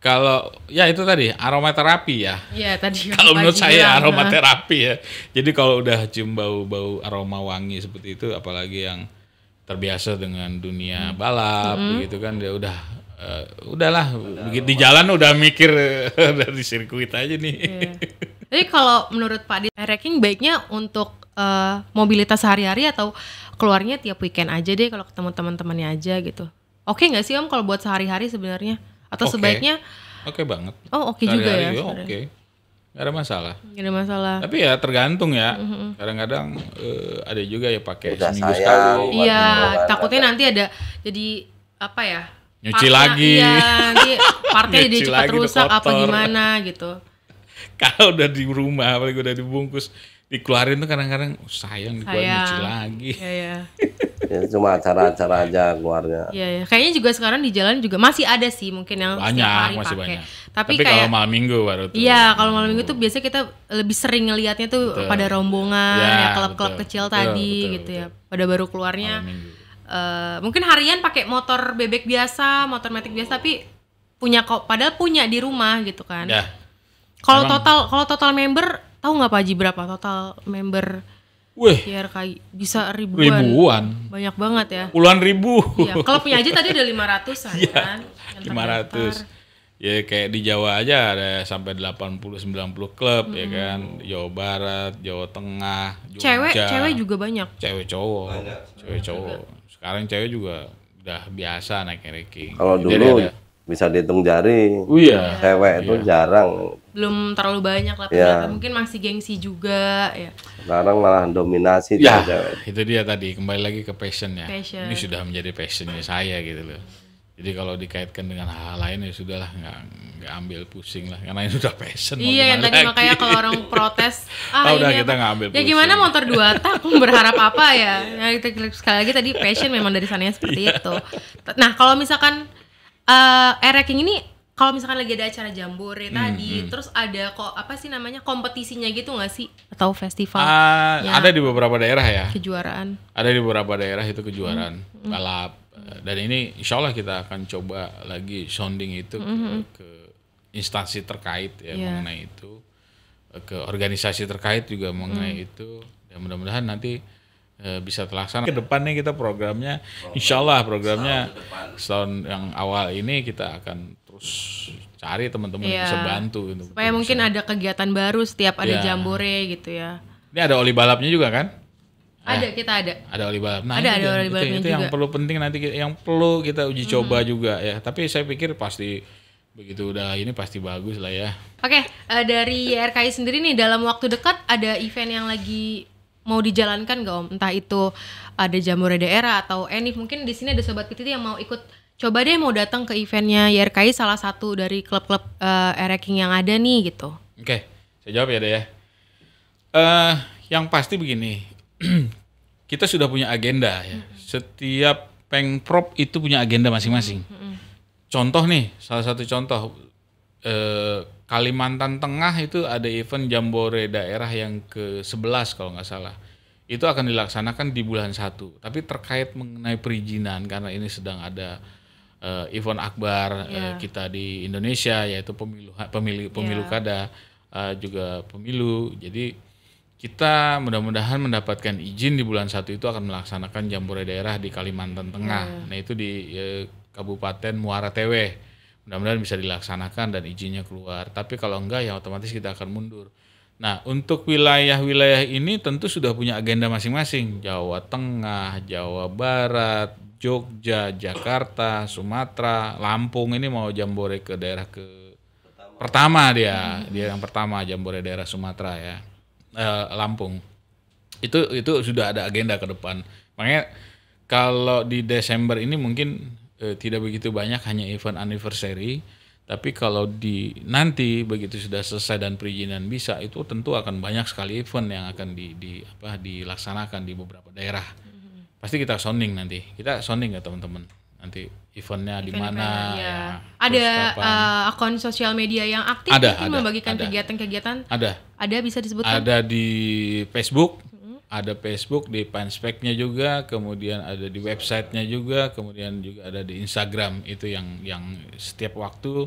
kalau ya itu tadi aromaterapi ya. Iya tadi. kalau menurut saya aromaterapi ya. Jadi kalau udah cium bau-bau aroma wangi seperti itu, apalagi yang terbiasa dengan dunia balap, hmm. gitu kan, ya udah uh, udahlah Udah, di jalan udah mikir dari sirkuit aja nih. Yeah. Jadi kalau menurut Pak Di Reking baiknya untuk uh, mobilitas sehari-hari atau keluarnya tiap weekend aja deh kalau ketemu teman-temannya aja gitu. Oke okay nggak sih Om kalau buat sehari-hari sebenarnya atau okay. sebaiknya? Oke okay banget. Oh oke okay juga ya. Oke. Gak ada masalah. Gak ada masalah. Tapi ya tergantung ya. Mm-hmm. Kadang-kadang uh, ada juga ya pakai seminggu sekali. Iya, takutnya nanti ada jadi apa ya? nyuci partnya, lagi iya, nanti partnya jadi cepat rusak apa gimana gitu kalau udah di rumah apalagi udah dibungkus dikeluarin tuh kadang-kadang oh, sayang dikeluarin nyuci lagi iya, iya. ya, cuma acara-acara aja keluarnya iya, iya. kayaknya juga sekarang di jalan juga masih ada sih mungkin yang banyak hari masih pakai. banyak tapi, tapi kalau malam minggu baru tuh iya kalau malam minggu tuh biasanya kita lebih sering ngelihatnya tuh betul. pada rombongan iya, ya klub-klub ya, kecil betul, tadi betul, gitu ya, betul. ya pada baru keluarnya malam minggu Eh, mungkin harian pakai motor bebek biasa, motor metik biasa tapi punya kok padahal punya di rumah gitu kan. Ya. Kalau total kalau total member tahu nggak Pak Haji berapa total member Wih, YRKI bisa ribuan. Ribuan. Banyak banget ya. Puluhan ribu. Iya, punya aja tadi ada 500-an ya, kan. Yang 500. Ya kayak di Jawa aja ada sampai 80 90 klub hmm. ya kan. Jawa Barat, Jawa Tengah, Jogja. Cewek, cewek juga banyak. Cewek cowok. Banyak. Cewek cowok sekarang cewek juga udah biasa naik ranking kalau dulu ada, bisa dihitung jari. Oh iya. Cewek itu iya. jarang. Belum terlalu banyak lah ya. mungkin masih gengsi juga ya. Sekarang malah dominasi ya, cewek. Itu dia tadi kembali lagi ke passionnya. Passion. Ini sudah menjadi passionnya saya gitu loh. Jadi kalau dikaitkan dengan hal-hal lain ya sudahlah nggak nggak ambil pusing lah karena ini sudah passion. Iya yang tadi lagi. makanya kalau orang protes ah oh, udah kita nggak ambil. Ya pusing. gimana motor dua tak berharap apa ya? Nah, kita sekali lagi tadi passion memang dari sananya seperti iya. itu. Nah kalau misalkan uh, eh, ereking ini kalau misalkan lagi ada acara jambore hmm, tadi, hmm. terus ada kok apa sih namanya kompetisinya gitu nggak sih atau festival? Uh, ada di beberapa daerah ya. Kejuaraan. Ada di beberapa daerah itu kejuaraan hmm. hmm. balap dan ini insya Allah kita akan coba lagi sounding itu mm -hmm. ke, mm-hmm. ke instansi terkait ya yeah. mengenai itu ke organisasi terkait juga mengenai mm. itu dan mudah-mudahan nanti e, bisa terlaksana ke depannya kita programnya Program. insya Allah programnya tahun yang awal ini kita akan terus cari teman-teman yeah. Iya. bisa bantu untuk supaya mungkin bisa. ada kegiatan baru setiap ada iya. jambore gitu ya ini ada oli balapnya juga kan ada eh, kita ada ada oli balap nah, ada ada oli balap itu, itu yang perlu penting nanti kita, yang perlu kita uji coba juga ya tapi saya pikir pasti begitu udah ini pasti bagus lah ya oke okay, uh, eh, dari YRKI sendiri nih dalam waktu dekat ada event yang lagi mau dijalankan gak om entah itu ada Jamboree daerah atau nih mungkin di sini ada sobat kita yang mau ikut coba deh mau datang ke eventnya YRKI salah satu dari klub-klub uh, ranking yang ada nih gitu oke okay, saya jawab ya deh ya uh, yang pasti begini kita sudah punya agenda ya. Mm -hmm. Setiap pengprop itu punya agenda masing-masing. Contoh nih, salah satu contoh eh, Kalimantan Tengah itu ada event jambore daerah yang ke-11 kalau nggak salah. Itu akan dilaksanakan di bulan satu. Tapi terkait mengenai perizinan karena ini sedang ada uh, event akbar yeah. uh, iya. kita di Indonesia yaitu pemilu pemilu iya. pemilu yeah. kada uh, juga pemilu jadi kita mudah-mudahan mendapatkan izin di bulan satu itu akan melaksanakan jambore daerah di Kalimantan Tengah. Yeah. Hmm. Nah itu di e, Kabupaten Muara Tewe. Mudah-mudahan bisa dilaksanakan dan izinnya keluar. Tapi kalau enggak ya otomatis kita akan mundur. Nah untuk wilayah-wilayah ini tentu sudah punya agenda masing-masing. Jawa Tengah, Jawa Barat, Jogja, Jakarta, Sumatera, Lampung ini mau jambore ke daerah ke pertama, pertama dia, hmm. dia yang pertama jambore daerah Sumatera ya. Eh, Lampung. Itu itu sudah ada agenda ke depan. Makanya kalau di Desember ini mungkin eh, tidak begitu banyak hanya event anniversary, tapi kalau di nanti begitu sudah selesai dan perizinan bisa itu tentu akan banyak sekali event yang akan di, di apa dilaksanakan di beberapa daerah. Mm-hmm. Pasti kita sounding nanti. Kita sounding ya teman-teman nanti eventnya di mana iya. ya. ada uh, akun sosial media yang aktif ada, gitu ada membagikan kegiatan-kegiatan ada ada bisa disebutkan ada di Facebook hmm. ada Facebook di fanspage-nya juga kemudian ada di websitenya juga kemudian juga ada di Instagram itu yang yang setiap waktu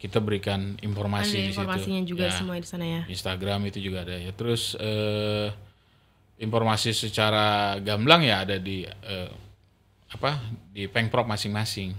kita berikan informasi ada di informasinya juga ya, semua di sana ya Instagram itu juga ada ya terus uh, informasi secara gamblang ya ada di uh, apa di pengprop masing-masing.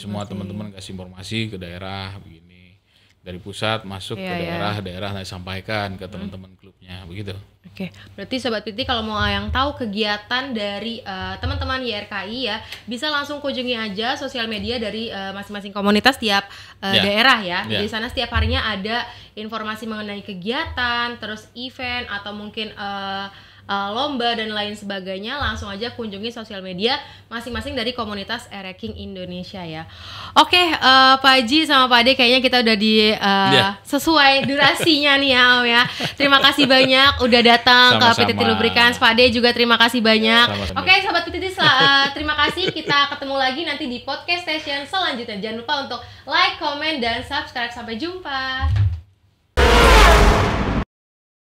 semua teman-teman kasih informasi ke daerah begini dari pusat masuk yeah, ke iya. daerah, yeah. daerah nanti sampaikan ke teman-teman hmm. klubnya begitu. Oke, okay. berarti sobat Piti kalau mau yang tahu kegiatan dari teman eh, teman-teman YRKI ya bisa langsung kunjungi aja sosial media dari masing eh, masing-masing komunitas tiap uh, eh, yeah. daerah ya. Yeah. Di sana setiap harinya ada informasi mengenai kegiatan, terus event atau mungkin uh, Eh, lomba dan lain sebagainya, langsung aja kunjungi sosial media masing-masing dari komunitas Ereking Indonesia ya. Oke, uh, Pak Haji sama Pak Ade kayaknya kita udah di uh, eh, yeah. sesuai durasinya nih ya Om ya. Terima kasih banyak udah datang sama -sama. ke PTT Lubrikans. Pak Ade juga terima kasih banyak. Oke, sahabat PTT uh, terima kasih kita ketemu lagi nanti di podcast station selanjutnya. Jangan lupa untuk like, comment dan subscribe. Sampai jumpa.